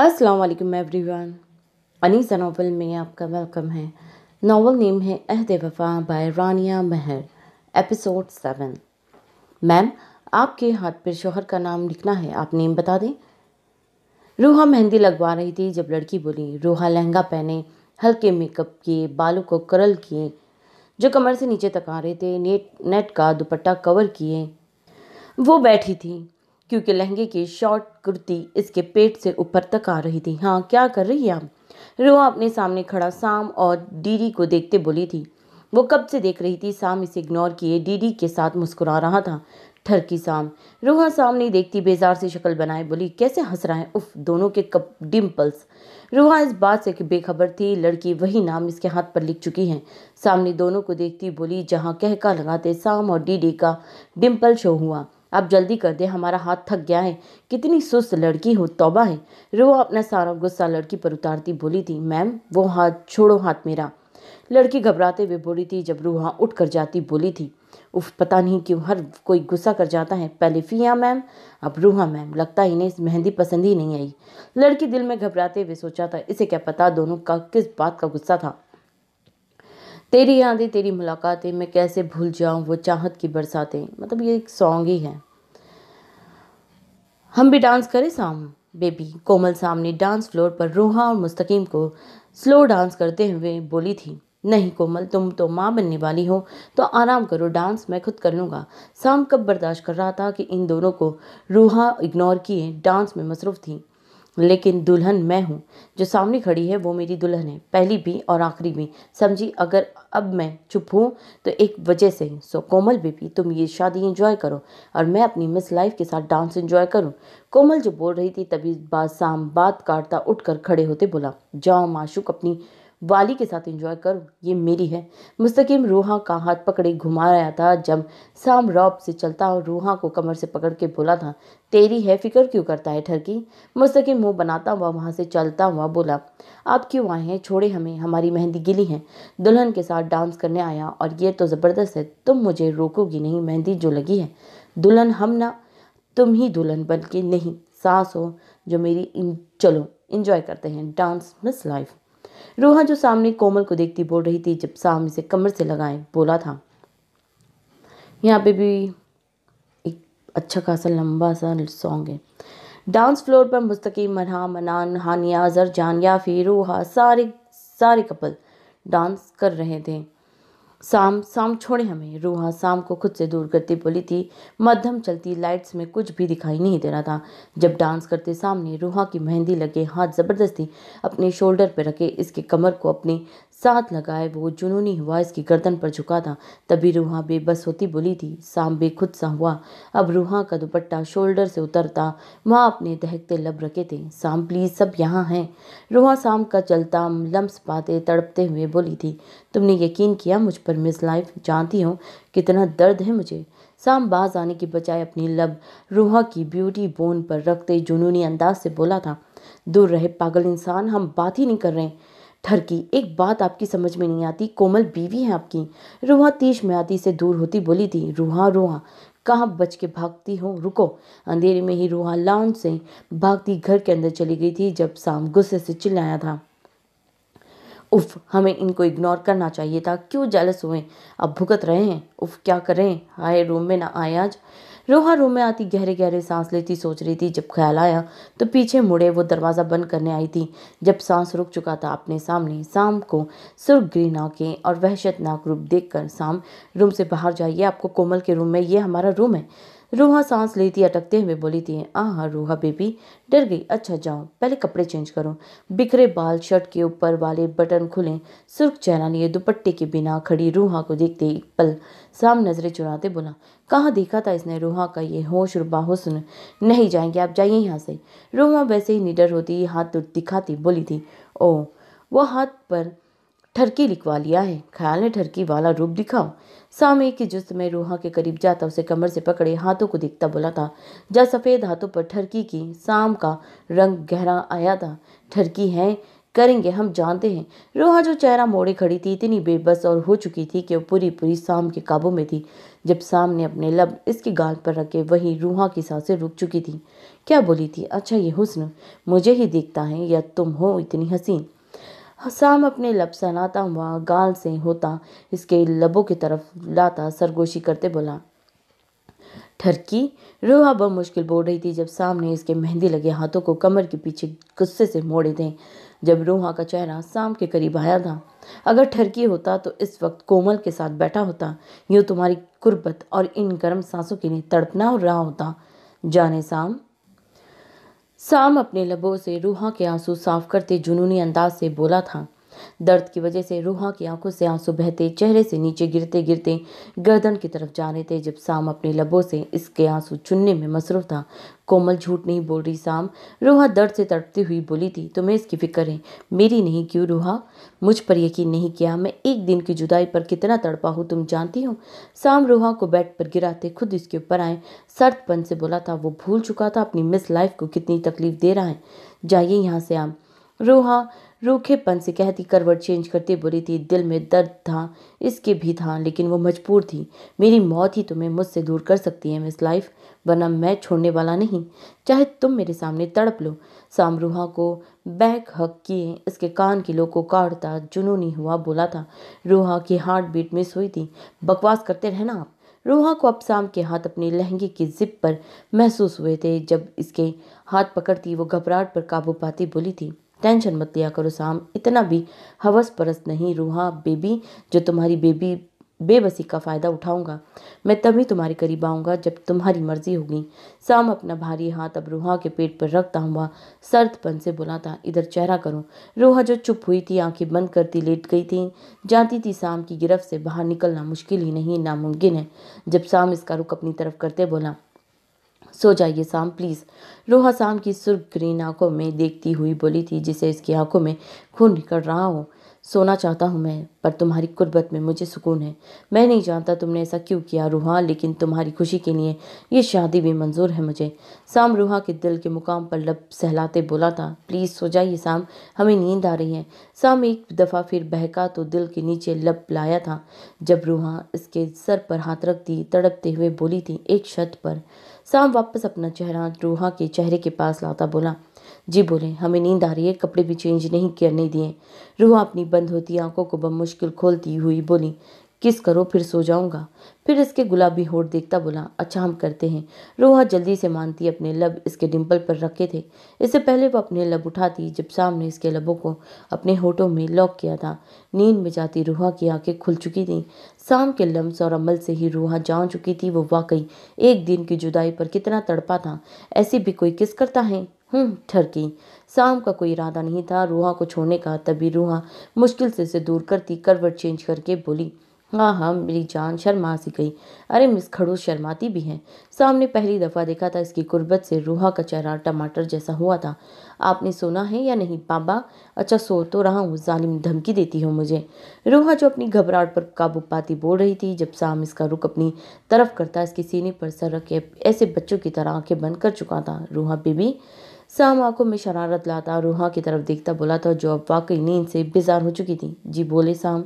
अस्सलाम वालेकुम everyone Anisa novel में आपका वेलकम है नावल नेम है Ahad Wafa by Rania Mehar episode seven ma'am आपके हाथ पर शोहर का नाम लिखना है आप नेम बता दें रूहा मेहंदी लगवा रही थी जब लड़की बोली रूहा लहंगा पहने हल्के मेकअप किए बालों को करल किए जो कमर से नीचे तक आ रहे थे नेट नेट का दुपट्टा कवर किए वो बैठी थी क्योंकि लहंगे की शॉर्ट कुर्ती इसके पेट से ऊपर तक आ रही थी हाँ क्या कर रही है आप रोआ अपने सामने खड़ा साम और डीडी को देखते बोली थी वो कब से देख रही थी साम इसे इग्नोर किए डीडी के साथ मुस्कुरा रहा था ठरकी साम रोहा सामने देखती बेजार से शक्ल बनाए बोली कैसे हंस रहा है उफ दोनों के कप डिम्पल्स रोहा इस बात से बेखबर थी लड़की वही नाम इसके हाथ पर लिख चुकी है सामने दोनों को देखती बोली जहाँ कहका लगाते साम और डीडी का डिम्पल शो हुआ आप जल्दी कर दे हमारा हाथ थक गया है कितनी सुस्त लड़की हो तोबा है रुआ अपना सारा गुस्सा लड़की पर उतारती बोली थी मैम वो हाथ छोड़ो हाथ मेरा लड़की घबराते हुए बोली थी जब रूहा उठ कर जाती बोली थी उफ पता नहीं क्यों हर कोई गुस्सा कर जाता है पहले फिया मैम अब रूहा मैम लगता है इन्हें मेहंदी पसंद ही नहीं आई लड़की दिल में घबराते हुए सोचा था इसे क्या पता दोनों का किस बात का गुस्सा था तेरी यादें तेरी मुलाकातें मैं कैसे भूल जाऊँ वो चाहत की बरसातें मतलब ये एक सॉन्ग ही है हम भी डांस करें साम बेबी कोमल सामने डांस फ्लोर पर रूहा और मुस्तकीम को स्लो डांस करते हुए बोली थी नहीं कोमल तुम तो माँ बनने वाली हो तो आराम करो डांस मैं खुद कर लूँगा शाम कब बर्दाश्त कर रहा था कि इन दोनों को रूहा इग्नोर किए डांस में मसरूफ़ थी लेकिन दुल्हन मैं हूँ जो सामने खड़ी है वो मेरी दुल्हन है पहली भी और आखिरी भी समझी अगर अब मैं चुप हूँ तो एक वजह से सो कोमल बेबी तुम ये शादी एंजॉय करो और मैं अपनी मिस लाइफ के साथ डांस एंजॉय करूँ कोमल जो बोल रही थी तभी शाम बात काटता उठकर खड़े होते बोला जाओ माशुक अपनी वाली के साथ एंजॉय करो ये मेरी है मुस्तकीम रूहा का हाथ पकड़े घुमा रहा था जब शाम रॉब से चलता और रूहा को कमर से पकड़ के बोला था तेरी है फिक्र क्यों करता है ठरकी मुस्तकीम मुंह बनाता हुआ वहां से चलता हुआ बोला आप क्यों आए हैं छोड़े हमें हमारी मेहंदी गिली है दुल्हन के साथ डांस करने आया और ये तो ज़बरदस्त है तुम मुझे रोकोगी नहीं मेहंदी जो लगी है दुल्हन हम ना तुम ही दुल्हन बल्कि नहीं सास हो जो मेरी इन चलो इन्जॉय करते हैं डांस मिस लाइफ रूहा जो सामने कोमल को देखती बोल रही थी जब साहब से कमर से लगाए बोला था यहाँ पे भी एक अच्छा खासा लंबा सा सॉन्ग है डांस फ्लोर पर मुस्तकी मरहा मनान हानिया जर या फिर रूहा सारे सारे कपल डांस कर रहे थे शाम शाम छोड़े हमें रूहा शाम को खुद से दूर करती बोली थी मध्यम चलती लाइट्स में कुछ भी दिखाई नहीं दे रहा था जब डांस करते सामने रूहा की मेहंदी लगे हाथ ज़बरदस्ती अपने शोल्डर पर रखे इसके कमर को अपने साथ लगाए वो जुनूनी हुआ इसकी गर्दन पर झुका था तभी रूहा बेबस होती बोली थी साम बेखुद सा हुआ अब रूहा का दुपट्टा शोल्डर से उतरता वहाँ अपने दहकते लब रखे थे साम प्लीज़ सब यहाँ हैं रूहा शाम का चलता लम्स पाते तड़पते हुए बोली थी तुमने यकीन किया मुझ पर मिस लाइफ जानती हो कितना दर्द है मुझे साम बाज आने की बजाय अपनी लब रूहा की ब्यूटी बोन पर रखते जुनूनी अंदाज से बोला था दूर रहे पागल इंसान हम बात ही नहीं कर रहे हैं ठरकी एक बात आपकी समझ में नहीं आती कोमल बीवी है आपकी रूहा तीश म्याती से दूर होती बोली थी रूहा रूहा कहाँ बच के भागती हो रुको अंधेरे में ही रूहा लाउंज से भागती घर के अंदर चली गई थी जब शाम गुस्से से चिल्लाया था उफ हमें इनको इग्नोर करना चाहिए था क्यों जालस हुए अब भुगत रहे हैं उफ क्या करें हाय रूम में ना आए आज रोहा रूम में आती गहरे गहरे सांस लेती सोच रही थी जब ख्याल आया तो पीछे मुड़े वो दरवाज़ा बंद करने आई थी जब सांस रुक चुका था अपने सामने शाम को सुर्ख ग्रीन आँखें और वहशतनाक रूप देख कर शाम रूम से बाहर जाइए आपको कोमल के रूम में ये हमारा रूम है रूहा सांस लेती अटकते हुए बोली थी आह हाँ, हाँ, रूहा बेबी डर गई अच्छा जाओ पहले कपड़े चेंज करो बिखरे बाल शर्ट के ऊपर वाले बटन खुले सुर्ख चेहरा लिए दुपट्टे के बिना खड़ी रूहा को देखते एक पल साम नजरें चुराते बोला कहाँ देखा था इसने रूहा का ये होश और बाहुसन नहीं जाएंगे आप जाइए यहाँ से रूहा वैसे ही निडर होती हाथ तो दिखाती बोली थी ओ वह हाथ पर ठरकी लिखवा लिया है ख्याल ने ठरकी वाला रूप दिखाओ सामे की जुस्त में रूहा के करीब जाता उसे कमर से पकड़े हाथों को दिखता बोला था जहाँ सफ़ेद हाथों पर ठरकी की शाम का रंग गहरा आया था ठरकी है करेंगे हम जानते हैं रूहा जो चेहरा मोड़े खड़ी थी इतनी बेबस और हो चुकी थी कि वो पूरी पूरी शाम के काबू में थी जब साम ने अपने लब इसकी गाल पर रखे वही रूहा की सांसें रुक चुकी थी क्या बोली थी अच्छा ये हुस्न मुझे ही देखता है या तुम हो इतनी हसीन हसाम अपने लब सनाता हुआ गाल से होता इसके लबों की तरफ लाता सरगोशी करते बोला ठरकी रूहा बहुत मुश्किल बोल रही थी जब सामने इसके मेहंदी लगे हाथों को कमर के पीछे गुस्से से मोड़े दें जब रोहा का चेहरा शाम के करीब आया था अगर ठरकी होता तो इस वक्त कोमल के साथ बैठा होता यूँ तुम्हारी कुर्बत और इन गर्म सांसों के लिए तड़पना रहा होता जाने शाम शाम अपने लबों से रूहा के आंसू साफ करते जुनूनी अंदाज से बोला था दर्द की वजह से रूहा की आंखों से आंसू बहते चेहरे से नीचे गिरते गिरते गर्दन की तरफ जाने थे जब शाम अपने लबों से इसके आंसू चुनने में मसरूफ था कोमल झूठ नहीं बोल रही शाम रूहा दर्द से तड़पती हुई बोली थी तुम्हें इसकी फिक्र है मेरी नहीं क्यों रूहा मुझ पर यकीन नहीं किया मैं एक दिन की जुदाई पर कितना तड़पा हूँ तुम जानती हो शाम रूहा को बेड पर गिराते खुद इसके ऊपर आए सर्दपन से बोला था वो भूल चुका था अपनी मिस लाइफ को कितनी तकलीफ दे रहा है जाइए यहाँ से आम रूहा रूखेपन से कहती करवट चेंज करते बोली थी दिल में दर्द था इसके भी था लेकिन वो मजबूर थी मेरी मौत ही तुम्हें मुझसे दूर कर सकती है मिस लाइफ वरना मैं छोड़ने वाला नहीं चाहे तुम मेरे सामने तड़प लो सामरूहा को बैक हक किए इसके कान की लोग को काटता जुनूनी हुआ बोला था रूहा की हार्ट बीट मिस हुई थी बकवास करते रहना आप रूहा को अब शाम के हाथ अपने लहंगे की जिप पर महसूस हुए थे जब इसके हाथ पकड़ती वो घबराहट पर काबू पाती बोली थी टेंशन मत लिया करो शाम इतना भी हवस परस नहीं रूहा बेबी जो तुम्हारी बेबी बेबसी का फ़ायदा उठाऊंगा मैं तभी तुम्हारे करीब आऊंगा जब तुम्हारी मर्जी होगी शाम अपना भारी हाथ अब रूहा के पेट पर रखता हुआ सर्दपन से बुलाता इधर चेहरा करो रूहा जो चुप हुई थी आंखें बंद करती लेट गई थी जानती थी शाम की गिरफ्त से बाहर निकलना मुश्किल ही नहीं नामुमकिन है जब शाम इसका रुख अपनी तरफ करते बोला सो जाइए शाम प्लीज़ लोहा शाम की सुर्ख ग्रीन आंखों में देखती हुई बोली थी जिसे इसकी आंखों में खून निकल रहा हो सोना चाहता हूँ मैं पर तुम्हारी कुर्बत में मुझे सुकून है मैं नहीं जानता तुमने ऐसा क्यों किया रूहा लेकिन तुम्हारी खुशी के लिए ये शादी भी मंजूर है मुझे शाम रूहा के दिल के मुकाम पर लब सहलाते बोला था प्लीज़ सो जाइए शाम हमें नींद आ रही है शाम एक दफ़ा फिर बहका तो दिल के नीचे लब लाया था जब रूहा इसके सर पर हाथ रख दी तड़पते हुए बोली थी एक शत पर शाम वापस अपना चेहरा रूहा के चेहरे के पास लाता बोला जी बोले हमें नींद आ रही है कपड़े भी चेंज नहीं करने दिए रूहा अपनी बंद होती आंखों को बमुश्किल खोलती हुई बोली किस करो फिर सो जाऊंगा फिर इसके गुलाबी होठ देखता बोला अच्छा हम करते हैं रूहा जल्दी से मानती अपने लब इसके डिम्पल पर रखे थे इससे पहले वो अपने लब उठाती जब शाम ने इसके लबों को अपने होठों में लॉक किया था नींद में जाती रूहा की आंखें खुल चुकी थी शाम के लम्स और अमल से ही रूहा जान चुकी थी वो वाकई एक दिन की जुदाई पर कितना तड़पा था ऐसी भी कोई किस करता है हम्म ठरकी शाम का कोई इरादा नहीं था रूहा को छोड़ने का तभी रूहा मुश्किल से इसे दूर करती करवट चेंज करके बोली हाँ हाँ मेरी जान शर्मा सी गई अरे मिस खड़ूस शर्माती भी हैं सामने पहली दफ़ा देखा था इसकी गुर्बत से रूहा का चेहरा टमाटर जैसा हुआ था आपने सुना है या नहीं बाबा अच्छा सो तो रहा हूँ जालिम धमकी देती हो मुझे रूहा जो अपनी घबराहट पर काबू पाती बोल रही थी जब शाम इसका रुख अपनी तरफ करता इसके सीने पर सर रखे ऐसे बच्चों की तरह आंखें बंद कर चुका था रूहा बेबी साम आंखों में शरारत लाता रूहा की तरफ देखता बोला था जो अब वाकई नींद से बेजार हो चुकी थी जी बोले साम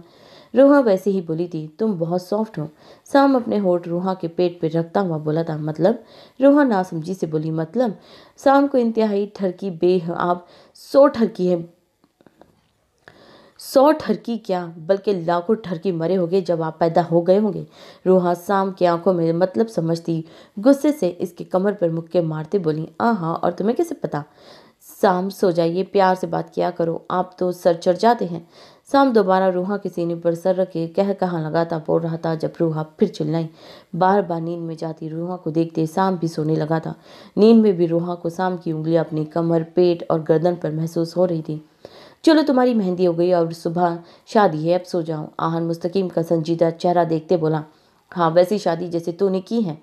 रूहा वैसे ही बोली थी तुम बहुत सॉफ्ट हो शाम अपने होठ रूहा के पेट पर पे रखता हुआ बोला था मतलब रूहा नासमझी से बोली मतलब साम को इंतहाई ठरकी बे आप सो ठरकी है सौ ठरकी क्या बल्कि लाखों ठरकी मरे होंगे जब आप पैदा हो गए होंगे रूहा शाम की आंखों में मतलब समझती गुस्से से इसके कमर पर मुक्के मारते बोली आ हाँ और तुम्हें कैसे पता शाम सो जाइए प्यार से बात किया करो आप तो सर चढ़ जाते हैं शाम दोबारा रूहा के सीने पर सर रखे कह कहा लगाता बोल रहा था जब रूहा फिर चिल्लाई बार बार नींद में जाती रूहा को देखते शाम भी सोने लगा था नींद में भी रूहा को शाम की उंगलियां अपनी कमर पेट और गर्दन पर महसूस हो रही थी चलो तुम्हारी मेहंदी हो गई और सुबह शादी है अब सो जाओ आहन मुस्तकीम का संजीदा चेहरा देखते बोला हाँ वैसी शादी जैसे तूने की है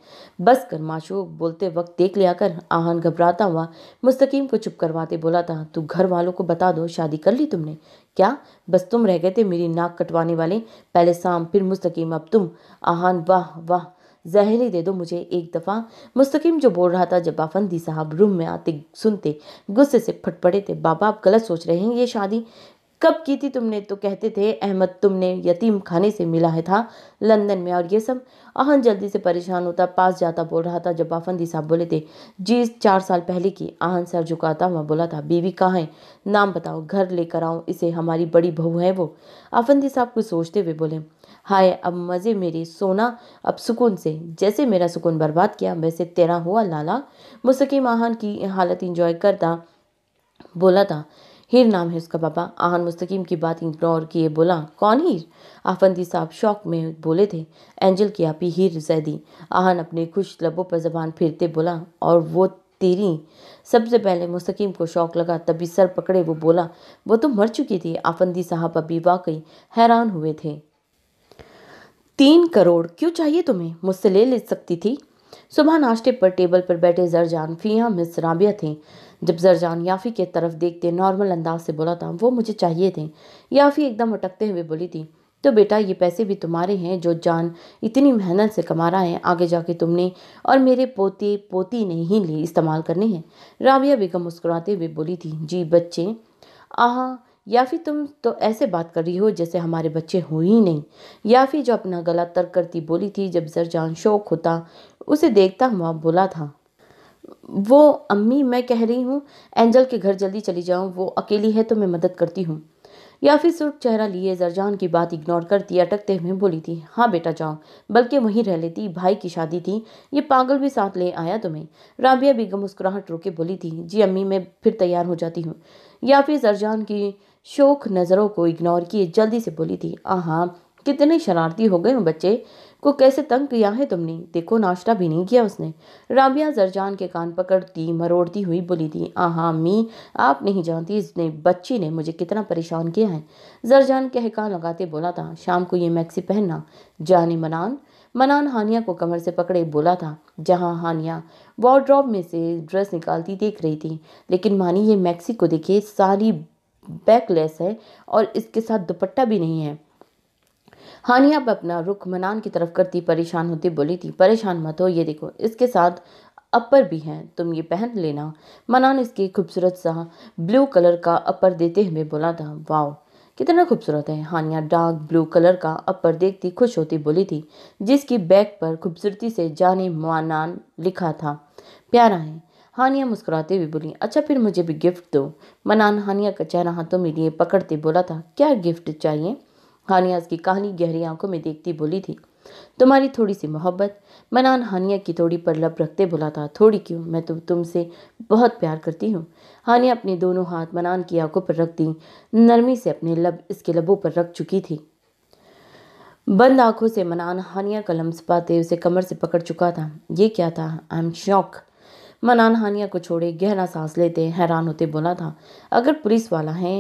बस कर माशूक बोलते वक्त देख लिया कर आहन घबराता हुआ मुस्तकीम को चुप करवाते बोला था तू घर वालों को बता दो शादी कर ली तुमने क्या बस तुम रह गए थे मेरी नाक कटवाने वाले पहले शाम फिर मुस्तकीम अब तुम आहन वाह वाह जहर ही दे दो मुझे एक दफ़ा मुस्तकीम जो बोल रहा था जब बाफंदी साहब रूम में आते सुनते गुस्से से फटपड़े थे बाबा आप गलत सोच रहे हैं ये शादी कब की थी तुमने तो कहते थे अहमद तुमने यतीम खाने से मिला है था लंदन में और ये सब आहन जल्दी से परेशान होता पास जाता बोल रहा था जब आफंदी साहब बोले थे जी चार साल पहले की आहन सर झुकाता हुआ बोला था बीवी कहाँ है नाम बताओ घर लेकर आऊँ इसे हमारी बड़ी बहू है वो आफंदी साहब कुछ सोचते हुए बोले हाय अब मज़े मेरी सोना अब सुकून से जैसे मेरा सुकून बर्बाद किया वैसे तेरा हुआ लाला मुस्किम आहन की हालत इंजॉय करता बोला था हीर नाम है उसका बाबा आहन मुस्तकीम की बात इग्नोर किए बोला कौन हीर आफंदी साहब शौक में बोले थे एंजल की आपी हीर जैदी आहन अपने खुश लबों पर जबान फिरते बोला और वो तेरी सबसे पहले मुस्तकीम को शौक लगा तभी सर पकड़े वो बोला वो तो मर चुकी थी आफंदी साहब अभी वाकई हैरान हुए थे तीन करोड़ क्यों चाहिए तुम्हें मुझसे ले ले सकती थी सुबह नाश्ते पर टेबल पर बैठे जरजान फिया मिस राबिया थे जब जरजान याफ़ी के तरफ देखते नॉर्मल अंदाज से बोला था वो मुझे चाहिए थे याफ़ी एकदम अटकते हुए बोली थी तो बेटा ये पैसे भी तुम्हारे हैं जो जान इतनी मेहनत से कमा रहा है आगे जाके तुमने और मेरे पोते पोती ने ही लिए इस्तेमाल करने हैं राबिया बेगम मुस्कुराते हुए बोली थी जी बच्चे आह या फिर तुम तो ऐसे बात कर रही हो जैसे हमारे बच्चे हो ही नहीं या फिर जो अपना गला तर करती बोली थी जब जान शौक होता उसे देखता हुआ बोला था वो अम्मी मैं कह रही हूँ एंजल के घर जल्दी चली जाऊँ वो अकेली है तो मैं मदद करती हूँ या फिर सुर्ख चेहरा लिए जरजान की बात इग्नोर करती अटकते हुए बोली थी हाँ बेटा जाओ बल्कि वहीं रह लेती भाई की शादी थी ये पागल भी साथ ले आया तुम्हें राबिया बेगम मुस्कुराहट रोके बोली थी जी अम्मी मैं फिर तैयार हो जाती हूँ या फिर जरजान की शोक नज़रों को इग्नोर किए जल्दी से बोली थी आ कितने शरारती हो गए हूँ बच्चे को कैसे तंग किया है तुमने देखो नाश्ता भी नहीं किया उसने राबिया जरजान के कान पकड़ती मरोड़ती हुई बोली थी आहा मी आप नहीं जानती इसने बच्ची ने मुझे कितना परेशान किया है जरजान कान लगाते बोला था शाम को ये मैक्सी पहनना जाने मनान मनान हानिया को कमर से पकड़े बोला था जहां हानिया वॉर्ड्रॉप में से ड्रेस निकालती देख रही थी लेकिन मानी ये मैक्सी को देखिए सारी बैकलेस है और इसके साथ दुपट्टा भी नहीं है हानिया अब अपना रुख मनान की तरफ करती परेशान होती बोली थी परेशान मत हो ये देखो इसके साथ अपर भी हैं तुम ये पहन लेना मनान इसके खूबसूरत सा ब्लू कलर का अपर देते हुए बोला था वाओ कितना खूबसूरत है हानिया डार्क ब्लू कलर का अपर देखती खुश होती बोली थी जिसकी बैग पर खूबसूरती से जाने मानान लिखा था प्यारा है हानिया मुस्कुराते हुए बोली अच्छा फिर मुझे भी गिफ्ट दो मनान हानिया का चेहरा हाथों में लिए पकड़ते बोला था क्या गिफ्ट चाहिए हानिया उसकी कहानी गहरी आंखों में देखती बोली थी तुम्हारी थोड़ी सी मोहब्बत मनान हानिया की थोड़ी पर लब रखते बोला था थोड़ी क्यों मैं तो तुमसे बहुत प्यार करती हूँ हानिया अपने दोनों हाथ मनान की आंखों पर रख दी नरमी से अपने लब इसके लबों पर रख चुकी थी बंद आंखों से मनान हानिया का लम्स पाते उसे कमर से पकड़ चुका था ये क्या था आई एम शॉक मनान हानिया को छोड़े गहरा सांस लेते हैरान होते बोला था अगर पुलिस वाला है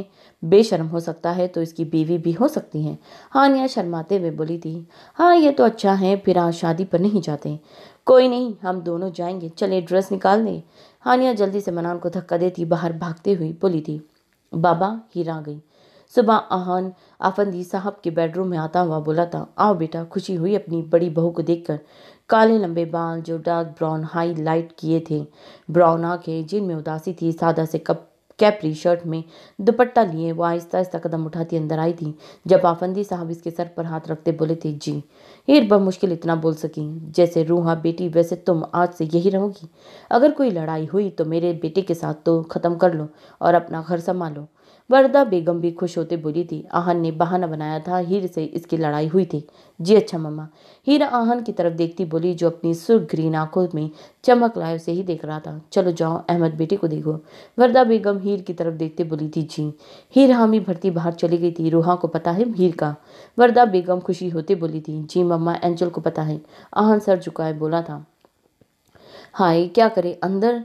बेशर्म हो सकता है तो इसकी बीवी भी हो सकती हैं हानिया शर्माते हुए बोली थी हाँ ये तो अच्छा है फिर आज शादी पर नहीं जाते कोई नहीं हम दोनों जाएंगे चले ड्रेस निकाल दें हानिया जल्दी से मनान को धक्का देती बाहर भागते हुए बोली थी बाबा हीरा गई सुबह आहान आफंदी साहब के बेडरूम में आता हुआ बोला था आओ बेटा खुशी हुई अपनी बड़ी बहू को देखकर काले लंबे बाल जो डार्क ब्राउन हाई लाइट किए थे ब्राउन आँखें जिनमें उदासी थी सादा से कप कैपरी शर्ट में दुपट्टा लिए वो आहिस्ता आहिस्ता कदम उठाती अंदर आई थी जब आफंदी साहब इसके सर पर हाथ रखते बोले थे जी हीर मुश्किल इतना बोल सकी जैसे रूहा बेटी वैसे तुम आज से यही रहोगी अगर कोई लड़ाई हुई तो मेरे बेटे के साथ तो ख़त्म कर लो और अपना घर संभालो वरदा बेगम भी खुश होते बोली थी आहन ने बहाना बनाया था हीर से इसकी लड़ाई हुई थी जी अच्छा मम्मा हीरा आहन की तरफ देखती बोली जो अपनी ग्रीन आंखों में चमक लाए उसे ही देख रहा था चलो जाओ अहमद बेटे को देखो वरदा बेगम हीर की तरफ देखते बोली थी जी हीर हामी भरती बाहर चली गई थी रूहा को पता है हीर का वरदा बेगम खुशी होते बोली थी जी मम्मा एंजल को पता है आहन सर झुकाए बोला था हाय क्या करे अंदर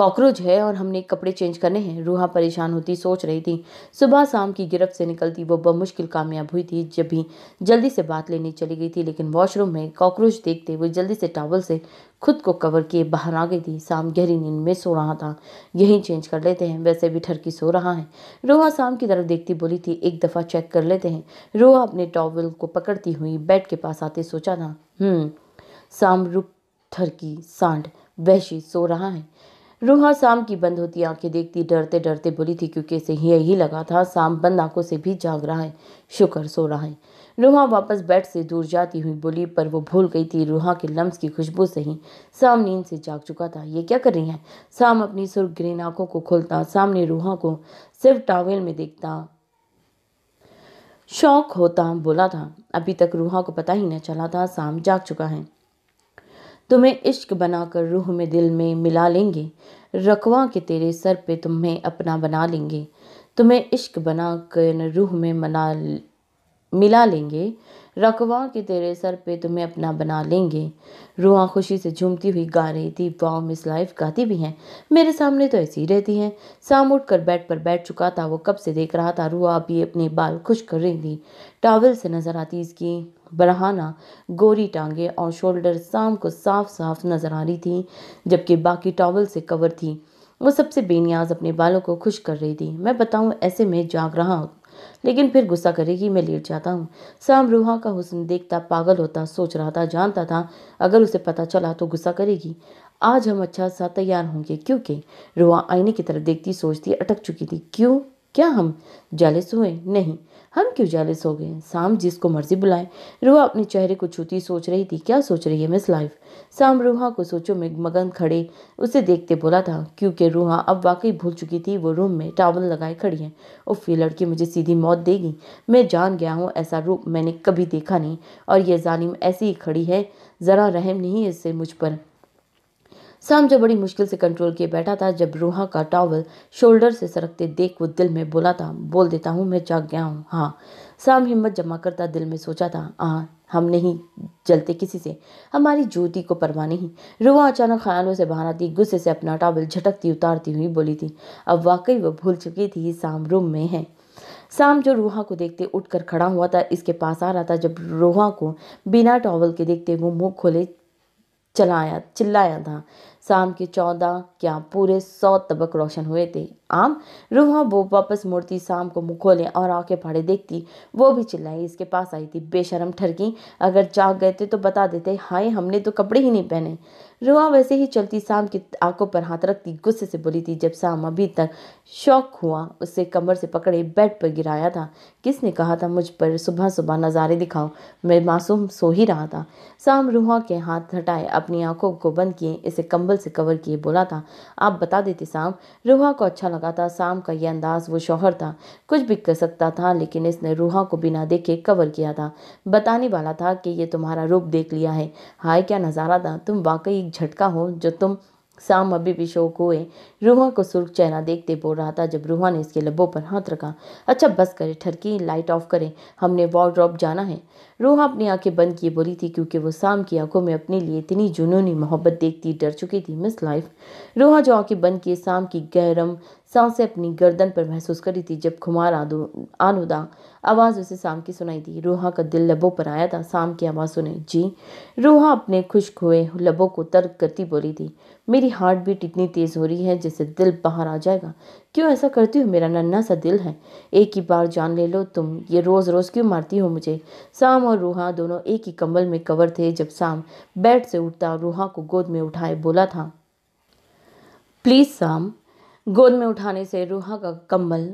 कॉकरोच है और हमने कपड़े चेंज करने हैं रूहा परेशान होती सोच रही थी सुबह शाम की गिरफ्त से निकलती वो बमुश्किल कामयाब हुई थी जब भी जल्दी से बात लेने चली गई थी लेकिन वॉशरूम में कॉकरोच देखते वो जल्दी से टावल से खुद को कवर किए बाहर आ गई थी शाम गहरी नींद में सो रहा था यहीं चेंज कर लेते हैं वैसे भी ठरकी सो रहा है रोहा शाम की तरफ देखती बोली थी एक दफ़ा चेक कर लेते हैं रोहा अपने टॉवल को पकड़ती हुई बेड के पास आते सोचा था हम्म शाम रुक ठरकी सांड वैशी सो रहा है रूहा शाम की बंद होती आंखें देखती डरते डरते बोली थी क्योंकि इसे यही लगा था शाम बंद आंखों से भी जाग रहा है शुक्र सो रहा है रूहा वापस बेड से दूर जाती हुई बोली पर वो भूल गई थी रूहा के लम्स की खुशबू से ही शाम नींद से जाग चुका था ये क्या कर रही है शाम अपनी सुर्ख ग्रीन आंखों को खोलता सामने रूहा को सिर्फ टावेल में देखता शौक होता बोला था अभी तक रूहा को पता ही न चला था शाम जाग चुका है तुम्हें इश्क बनाकर रूह में दिल में मिला लेंगे रकवा के तेरे सर पे तुम्हें अपना बना लेंगे तुम्हें इश्क बना कर रूह में मना मिला लेंगे रकवा के तेरे सर पे तुम्हें अपना बना लेंगे रुआ खुशी से झूमती हुई गा रही थी वाओ मिस लाइफ गाती भी हैं मेरे सामने तो ऐसी रहती हैं साम उठ कर बेड पर बैठ चुका था वो कब से देख रहा था रुआ भी अपने बाल खुश कर रही थी टावल से नज़र आती इसकी बरहाना गोरी टांगे और शोल्डर शाम को साफ साफ नजर आ रही थी जबकि बाकी टॉवल से कवर थी वो सबसे बेनियाज अपने बालों को खुश कर रही थी मैं बताऊँ ऐसे में जाग रहा हूँ लेकिन फिर गुस्सा करेगी मैं लेट जाता हूँ शाम रूहा का हुसन देखता पागल होता सोच रहा था जानता था अगर उसे पता चला तो गुस्सा करेगी आज हम अच्छा सा तैयार होंगे क्योंकि रूहा आईने की तरफ देखती सोचती अटक चुकी थी क्यों क्या हम जालिस हुए नहीं हम क्यों जालिस हो गए शाम जिसको मर्जी बुलाए रूहा अपने चेहरे को छूती सोच रही थी क्या सोच रही है मिस लाइफ शाम रूहा को सोचो में मगन खड़े उसे देखते बोला था क्योंकि रूहा अब वाकई भूल चुकी थी वो रूम में टावल लगाए खड़ी है उफ ये लड़की मुझे सीधी मौत देगी मैं जान गया हूँ ऐसा रूप मैंने कभी देखा नहीं और यह जानिम ऐसी ही खड़ी है ज़रा रहम नहीं है इससे मुझ पर सैम जो बड़ी मुश्किल से कंट्रोल किए बैठा था जब रूहा का टॉवल शोल्डर से सरकते देख वो दिल में बोला था बोल देता हूँ मैं जाग गया हूँ हाँ सैम हिम्मत जमा करता दिल में सोचा था आ हम नहीं जलते किसी से हमारी ज्योति को परवाह नहीं रुआ अचानक ख्यालों से बाहर आती गुस्से से अपना टॉवल झटकती उतारती हुई बोली थी अब वाकई वह भूल चुकी थी शाम रूम में है शाम जो रूहा को देखते उठकर खड़ा हुआ था इसके पास आ रहा था जब रूहा को बिना टॉवल के देखते वो मुंह खोले चलाया चिल्लाया था शाम के चौदह क्या पूरे सौ तबक रोशन हुए थे आम रूहा वो वापस मुड़ती शाम को मुँह खोले और आंखें फाड़े देखती वो भी चिल्लाई इसके पास आई थी बेशरम ठरकी अगर जाग गए थे तो बता देते हाय हमने तो कपड़े ही नहीं पहने रुआ वैसे ही चलती शाम की आंखों पर हाथ रखती गुस्से से बोली थी जब शाम अभी तक शौक हुआ उसे कमर से पकड़े बेड पर गिराया था किसने कहा था मुझ पर सुबह सुबह नज़ारे दिखाओ मैं मासूम सो ही रहा था शाम रुआ के हाथ हटाए अपनी आंखों को बंद किए इसे कंबल से कवर किए बोला था आप बता देते शाम रूहा को अच्छा लगा था शाम का यह अंदाज वो शौहर था कुछ भी कर सकता था लेकिन इसने रूहा को बिना देखे कवर किया था बताने वाला था कि ये तुम्हारा रूप देख लिया है हाय क्या नज़ारा था तुम वाकई झटका हो जो तुम शाम अभी भी शोक हुए रूहा को सुर्ख चेहरा देखते बोल रहा था जब रूहा ने इसके लब्बों पर हाथ रखा अच्छा बस करें ठरकी लाइट ऑफ करें हमने वार्ड्रॉप जाना है रूहा अपनी आंखें बंद किए बोली थी क्योंकि वो शाम की आंखों में अपने लिए इतनी जुनूनी मोहब्बत देखती डर चुकी थी मिस लाइफ रूहा जो आंखें बंद किए शाम की गहरम सांसें अपनी गर्दन पर महसूस करी थी जब खुमार आनुदा आवाज़ उसे शाम की सुनाई थी रूहा का दिल लबों पर आया था शाम की आवाज़ सुने जी रूहा अपने खुश्क हुए लबों को तर्क करती बोली थी मेरी हार्ट बीट इतनी तेज़ हो रही है जैसे दिल बाहर आ जाएगा क्यों ऐसा करती हो मेरा नन्ना सा दिल है एक ही बार जान ले लो तुम ये रोज़ रोज़ क्यों मारती हो मुझे शाम और रूहा दोनों एक ही कंबल में कवर थे जब शाम बेड से उठता रूहा को गोद में उठाए बोला था प्लीज़ शाम गोद में उठाने से रूहा का कम्बल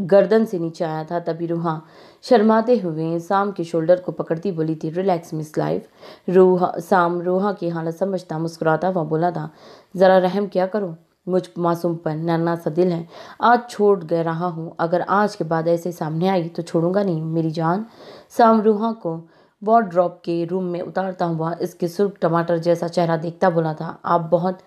गर्दन से नीचे आया था तभी रूहा शर्माते हुए साम के शोल्डर को पकड़ती बोली थी रिलैक्स मिस लाइफ रूहा साम रूहा की हालत समझता मुस्कुराता हुआ बोला था ज़रा रहम क्या करो मुझ मासूम पर नन्ना सा दिल है आज छोड़ गए रहा हूँ अगर आज के बाद ऐसे सामने आई तो छोड़ूंगा नहीं मेरी जान साम रूहा को वार्ड्रॉप के रूम में उतारता हुआ इसके सुर्ख टमाटर जैसा चेहरा देखता बोला था आप बहुत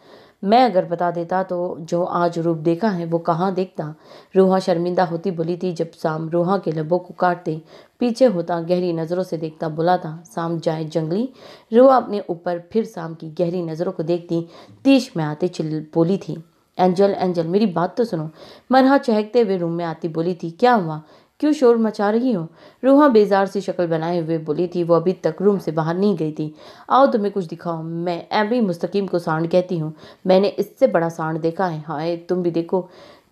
मैं अगर बता देता तो जो आज रूप देखा है वो कहाँ देखता रूहा शर्मिंदा होती बोली थी जब शाम रूहा के लबों को काटते पीछे होता गहरी नज़रों से देखता बुलाता शाम जाए जंगली रूहा अपने ऊपर फिर शाम की गहरी नज़रों को देखती तीश में आते चिल बोली थी एंजल एंजल मेरी बात तो सुनो मरहा चहकते हुए रूम में आती बोली थी क्या हुआ क्यों शोर मचा रही हो रूहा बेजार सी शक्ल बनाए हुए बोली थी वो अभी तक रूम से बाहर नहीं गई थी आओ तुम्हें कुछ दिखाओ मैं अभी मुस्तकीम को सांड कहती हूँ मैंने इससे बड़ा सांड देखा है हाय तुम भी देखो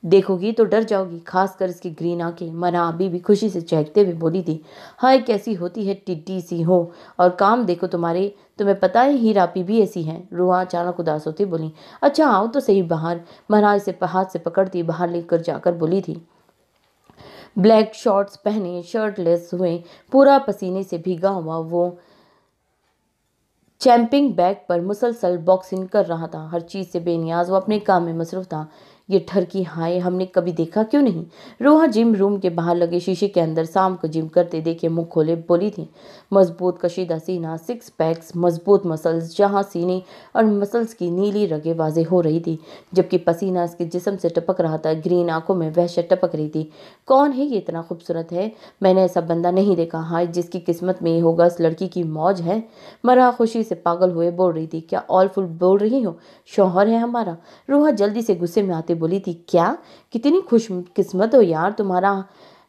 देखोगी तो डर जाओगी खासकर इसकी ग्रीन आंखें मना अभी भी खुशी से चहकते हुए बोली थी हाय कैसी होती है टिड्डी सी हो और काम देखो तुम्हारे तुम्हें पता है हीरापी भी ऐसी हैं रूहा अचानक उदास होती बोली अच्छा आओ तो सही बाहर मना इसे हाथ से पकड़ती बाहर लेकर जाकर बोली थी ब्लैक शॉर्ट्स पहने शर्टलेस हुए पूरा पसीने से भीगा हुआ वो चैंपिंग बैग पर मुसलसल बॉक्सिंग कर रहा था हर चीज़ से बेनियाज वो अपने काम में मसरूफ़ था ये ठरकी हाय हमने कभी देखा क्यों नहीं रोहा जिम रूम के बाहर लगे शीशे के अंदर शाम को जिम करते देखे मुंह खोले बोली थी मजबूत कशीदा सीना सिक्स पैक्स मजबूत मसल्स जहां सीने और मसल्स की नीली रगे वाजे हो रही थी जबकि पसीना इसके जिसम से टपक रहा था ग्रीन आंखों में वह टपक रही थी कौन है ये इतना खूबसूरत है मैंने ऐसा बंदा नहीं देखा हाय जिसकी किस्मत में ये होगा उस लड़की की मौज है मरा खुशी से पागल हुए बोल रही थी क्या ऑल फुल बोल रही हो शौहर है हमारा रोहा जल्दी से गुस्से में आते बोली थी क्या कितनी खुश किस्मत हो यार तुम्हारा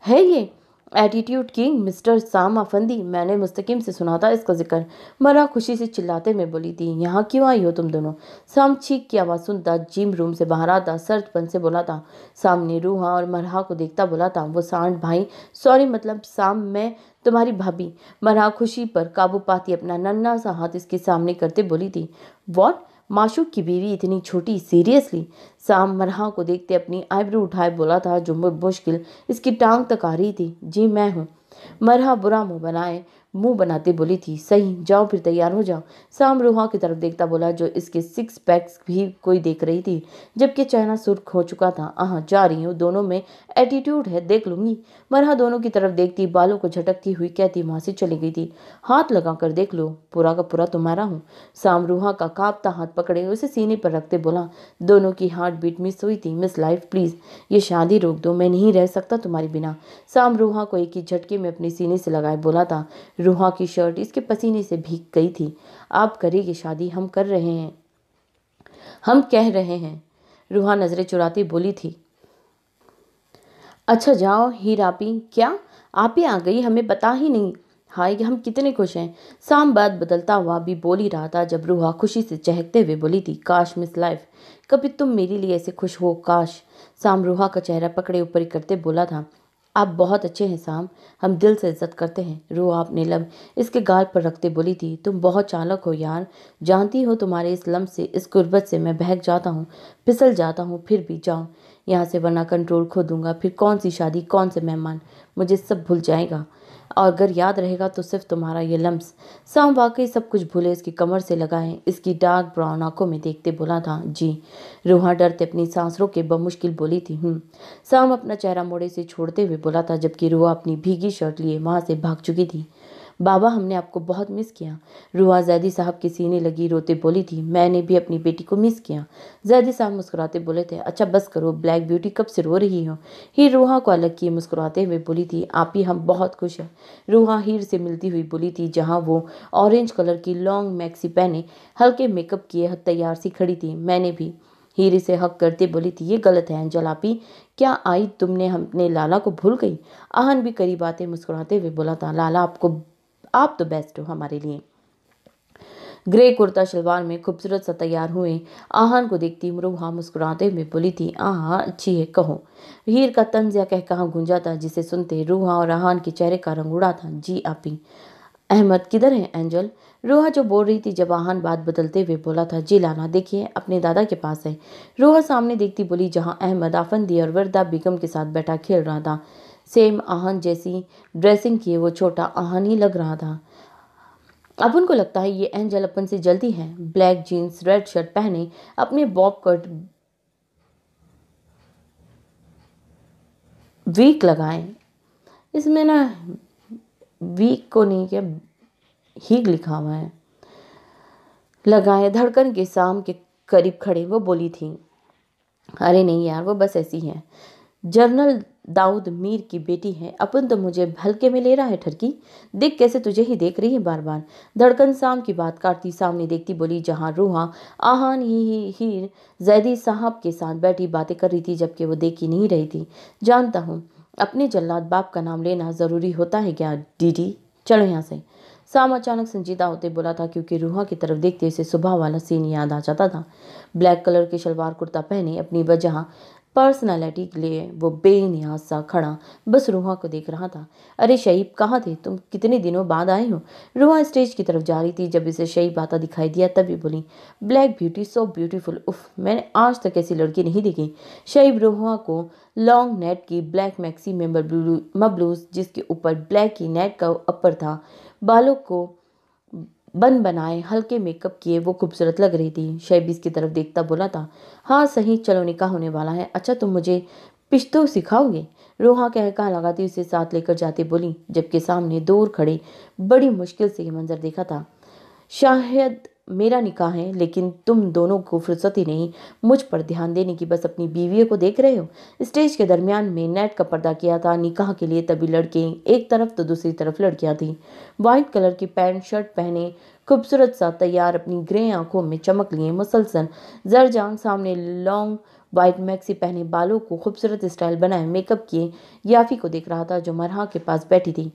है ये एटीट्यूड किंग मिस्टर साम अफंदी मैंने मुस्तकिम से सुना था इसका जिक्र मरा खुशी से चिल्लाते में बोली थी यहाँ क्यों आई हो तुम दोनों साम छीक की आवाज़ सुनता जिम रूम से बाहर आता सर्दपन से बोला था साम ने रूहा और मरहा को देखता बोला था वो सांड भाई सॉरी मतलब साम मैं तुम्हारी भाभी मरहा खुशी पर काबू पाती अपना नन्ना सा हाथ इसके सामने करते बोली थी वॉट माशूक की बीवी इतनी छोटी सीरियसली साम मरहा को देखते अपनी आईब्रो उठाए बोला था जो मुश्किल इसकी टांग तक आ रही थी जी मैं हूँ मरहा बुरा मुंह बनाए मुंह बनाते बोली थी सही जाओ फिर तैयार हो जाओ साम रूहा की तरफ देखता बोला जो इसके सिक्स पैक्स भी कोई देख रही थी जबकि चाइना सुर्ख हो चुका था आह जा रही हूँ दोनों में एटीट्यूड है देख लूंगी मरहा दोनों की तरफ देखती बालों को झटकती हुई कहती वहां से चली गई थी हाथ लगा कर देख लो पूरा का पूरा तुम्हारा तो हूँ सामरूहा का कांपता हाथ पकड़े उसे सीने पर रखते बोला दोनों की हार्ट बीट मिस हुई थी मिस लाइफ प्लीज़ ये शादी रोक दो मैं नहीं रह सकता तुम्हारे बिना सामरूहा रूहा को एक ही झटके में अपने सीने से लगाए बोला था रूहा की शर्ट इसके पसीने से भीग गई थी आप करेगी शादी हम कर रहे हैं हम कह रहे हैं रूहा नज़रें चुराती बोली थी अच्छा जाओ हीर आपी क्या आप ही आ गई हमें बता ही नहीं हाय हम कितने खुश हैं शाम बाद बदलता हुआ भी बोल ही रहा था जब रूहा खुशी से चहकते हुए बोली थी काश मिस लाइफ कभी तुम मेरे लिए ऐसे खुश हो काश शाम रूहा का चेहरा पकड़े ऊपर करते बोला था आप बहुत अच्छे हैं शाम हम दिल से इज्जत करते हैं रूहा आपने लब इसके गाल पर रखते बोली थी तुम बहुत चालक हो यार जानती हो तुम्हारे इस लम्ब से इस गुर्बत से मैं बहक जाता हूँ फिसल जाता हूँ फिर भी जाऊँ यहाँ से वरना कंट्रोल खो दूंगा फिर कौन सी शादी कौन से मेहमान मुझे सब भूल जाएगा और अगर याद रहेगा तो सिर्फ तुम्हारा ये लम्स साम वाकई सब कुछ भूले इसकी कमर से लगाए इसकी डार्क ब्राउन आंखों में देखते बोला था जी रूहा डरते अपनी सांस रोक के बमुश्किल बोली थी हम हम्म। साम अपना चेहरा मोड़े से छोड़ते हुए बोला था जबकि रूहा अपनी भीगी शर्ट लिए वहाँ से भाग चुकी थी बाबा हमने आपको बहुत मिस किया रूहा जैदी साहब के सीने लगी रोते बोली थी मैंने भी अपनी बेटी को मिस किया जैदी साहब मुस्कुराते बोले थे अच्छा बस करो ब्लैक ब्यूटी कब से रो रही हो हीर रूहा को अलग किए मुस्कुराते हुए बोली थी आप ही हम बहुत खुश हैं रूहा हीर से मिलती हुई बोली थी जहाँ वो ऑरेंज कलर की लॉन्ग मैक्सी पहने हल्के मेकअप किए तैयार सी खड़ी थी मैंने भी हीरे से हक करते बोली थी ये गलत है आपी क्या आई तुमने हमने लाला को भूल गई आहन भी करीब आते मुस्कुराते हुए बोला था लाला आपको आप तो बेस्ट हो हमारे लिए ग्रे कुर्ता शलवार में खूबसूरत सा तैयार हुए आहान को देखती मरुहा मुस्कुराते हुए बोली थी आहा अच्छी है कहो हीर का तंज या कह कहा गुंजा था जिसे सुनते रूहा और आहान के चेहरे का रंग उड़ा था जी आपी अहमद किधर है एंजल रोहा जो बोल रही थी जब आहान बात बदलते हुए बोला था जी लाना देखिए अपने दादा के पास है रोहा सामने देखती बोली जहाँ अहमद आफंदी और वर्दा बेगम के साथ बैठा खेल रहा था सेम आहन जैसी ड्रेसिंग किए वो छोटा आहन ही लग रहा था अब उनको लगता है ये एंजल अपन से जल्दी है ब्लैक जीन्स रेड शर्ट पहने अपने बॉब कट वीक लगाएं इसमें ना वीक को नहीं क्या ही लिखा हुआ है लगाए धड़कन के शाम के करीब खड़े वो बोली थी अरे नहीं यार वो बस ऐसी है जर्नल दाऊद मीर की बेटी है अपन तो मुझे हल्के में ले रहा है ठरकी देख कैसे तुझे ही देख रही है बार बार धड़कन शाम की बात काटती सामने देखती बोली जहाँ रूहा आहान ही ही, ही जैदी साहब के साथ बैठी बातें कर रही थी जबकि वो देख ही नहीं रही थी जानता हूँ अपने जल्लाद बाप का नाम लेना ज़रूरी होता है क्या डीडी चलो यहाँ से शाम अचानक संजीदा होते बोला था क्योंकि रूहा की तरफ देखते उसे सुबह वाला सीन याद आ जाता था ब्लैक कलर की शलवार कुर्ता पहने अपनी वजह पर्सनालिटी के लिए वो बेनियाज सा खड़ा बस रूहा को देख रहा था अरे शईब कहाँ थे तुम कितने दिनों बाद आए हो रूहा स्टेज की तरफ जा रही थी जब इसे शईब आता दिखाई दिया तभी बोली ब्लैक ब्यूटी सो ब्यूटीफुल उफ मैंने आज तक ऐसी लड़की नहीं देखी शईब रूहा को लॉन्ग नेट की ब्लैक मैक्सी में मबलूज जिसके ऊपर ब्लैक की नेट का अपर था बालों को बन बनाए हल्के मेकअप किए वो खूबसूरत लग रही थी शेबीज की तरफ देखता बोला था हाँ सही चलो निकाह होने वाला है अच्छा तुम मुझे पिश्तो सिखाओगे रोहा कह कहा लगाती उसे साथ लेकर जाती बोली जबकि सामने दूर खड़े बड़ी मुश्किल से ये मंजर देखा था शायद मेरा निकाह है लेकिन तुम दोनों को फुर्सत ही नहीं मुझ पर ध्यान देने की बस अपनी बीवियों को देख रहे हो स्टेज के दरमियान में नेट का पर्दा किया था निकाह के लिए तभी लड़के एक तरफ तो दूसरी तरफ लड़कियां थीं वाइट कलर की पैंट शर्ट पहने खूबसूरत सा तैयार अपनी ग्रे आंखों में चमक लिए मुसलसल जरजान सामने लॉन्ग वाइट मैक्सी पहने बालों को खूबसूरत स्टाइल बनाए मेकअप किए याफी को देख रहा था जो मरहा के पास बैठी थी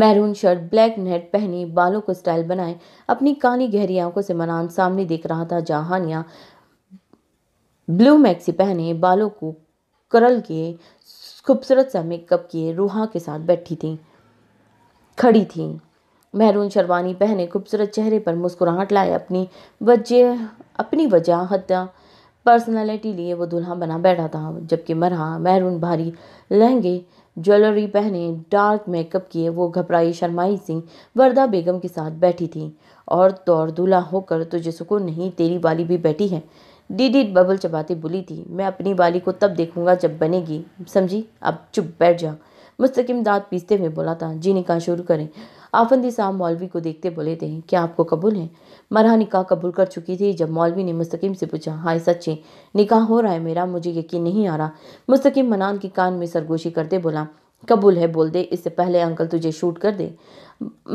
मैरून शर्ट ब्लैक नेट पहनी बालों को स्टाइल बनाए अपनी काली गहरी आंखों से मनान सामने देख रहा था जहानिया ब्लू मैक्सी पहने बालों को करल किए खूबसूरत सा मेकअप किए रूहा के साथ बैठी थी खड़ी थी महरून शरवानी पहने खूबसूरत चेहरे पर मुस्कुराहट लाए अपनी वजह अपनी वजाहत पर्सनैलिटी लिए वो दुल्हा बना बैठा था जबकि मरहा महरून भारी लहंगे ज्वेलरी पहने डार्क मेकअप किए वो घबराई शर्माई सिंह वरदा बेगम के साथ बैठी थी और तौर दूल्हा होकर तुझे सुकून नहीं तेरी वाली भी बैठी है डीडी बबल चबाते बोली थी मैं अपनी वाली को तब देखूंगा जब बनेगी समझी अब चुप बैठ जा मुस्तकिम दांत पीसते हुए बोला था जी निकाह शुरू करें आफंदी साहब मौलवी को देखते बोले थे क्या आपको कबूल है मरहा निकाह कबूल कर चुकी थी जब मौलवी ने मुस्तकीम से पूछा हाय सच्चे निकाह हो रहा है मेरा मुझे यकीन नहीं आ रहा मुस्तकीम मनान की कान में सरगोशी करते बोला कबूल है बोल दे इससे पहले अंकल तुझे शूट कर दे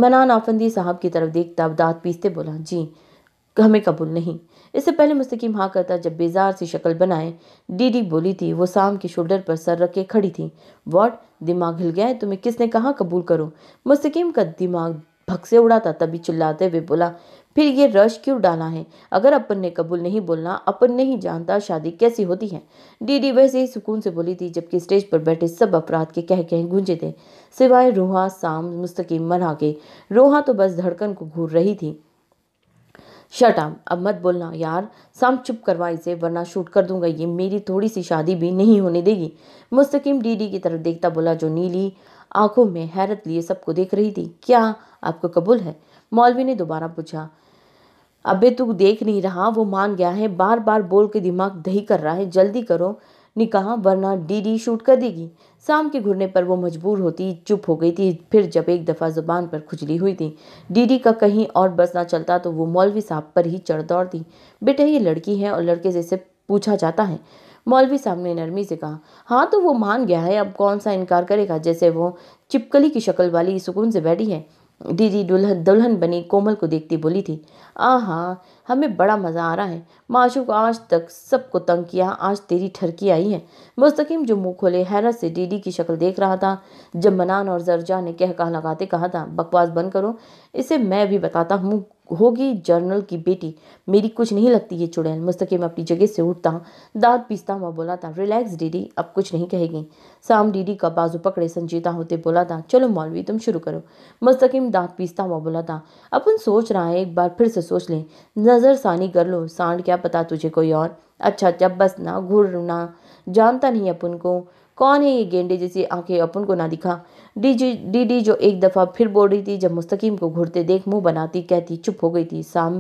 मनान आफंदी साहब की तरफ देखता दाँत पीसते बोला जी हमें कबूल नहीं इससे पहले मुस्तकीम हाँ करता जब बेजार सी शक्ल बनाए डीडी बोली थी वो शाम की शोल्डर पर सर रख के खड़ी थी वॉट दिमाग हिल गया है तुम्हें किसने कहा कबूल करो मुस्तकीम का दिमाग भग से उड़ा था तभी चिल्लाते हुए बोला फिर ये रश क्यों डाला है अगर अपन ने कबूल नहीं बोलना अपन नहीं जानता शादी कैसी होती है डीडी वैसे ही सुकून से बोली थी जबकि स्टेज पर बैठे सब अपराध के कह कह गूंजे थे सिवाय रोहा साम मुस्तकीम मना के रोहा तो बस धड़कन को घूर रही थी शर्ट आम अब मत बोलना यार साम चुप करवा इसे वरना शूट कर दूंगा ये मेरी थोड़ी सी शादी भी नहीं होने देगी मुस्तकिम डीडी की तरफ देखता बोला जो नीली आंखों में हैरत लिए सबको देख रही थी क्या आपको कबूल है मौलवी ने दोबारा पूछा अबे तू देख नहीं रहा वो मान गया है बार बार बोल के दिमाग दही कर रहा है जल्दी करो निकाह वरना डीडी शूट कर देगी शाम के घुरने पर वो मजबूर होती चुप हो गई थी फिर जब एक दफ़ा ज़ुबान पर खुजली हुई थी डीडी का कहीं और बस ना चलता तो वो मौलवी साहब पर ही चढ़ दौड़ती बेटे ये लड़की है और लड़के से इसे पूछा जाता है मौलवी साहब ने नरमी से कहा हाँ तो वो मान गया है अब कौन सा इनकार करेगा जैसे वो चिपकली की शक्ल वाली सुकून से बैठी है डीडी दुल्हन दुल्हन बनी कोमल को देखती बोली थी आ हाँ हमें बड़ा मज़ा आ रहा है माशू को आज तक सबको तंग किया आज तेरी ठरकी आई है मुस्तकीम जो मुँह खोले हैरत से डीडी की शक्ल देख रहा था जब मनान और जरजा ने कह कहा लगाते कहा था बकवास बंद करो इसे मैं भी बताता हूँ होगी जर्नल की बेटी मेरी कुछ नहीं लगती ये चुड़ैल मुस्तकिम अपनी जगह से उठता दांत पीसता हुआ बोला था रिलैक्स डीडी अब कुछ नहीं कहेगी शाम डीडी का बाजू पकड़े संजीता होते बोला था चलो मौलवी तुम शुरू करो मुस्तकिम दांत पीसता हुआ बोला था अपन सोच रहा है एक बार फिर से सोच लें नज़र सानी कर लो सांड क्या पता तुझे कोई और अच्छा जब अच्छा, बस ना घूर ना जानता नहीं अपन को कौन है ये गेंडे जैसी आंखें अपन को ना दिखा डीजी डीडी जो एक दफ़ा फिर बोल रही थी जब मुस्तकीम को घूरते देख मुंह बनाती कहती चुप हो गई थी साम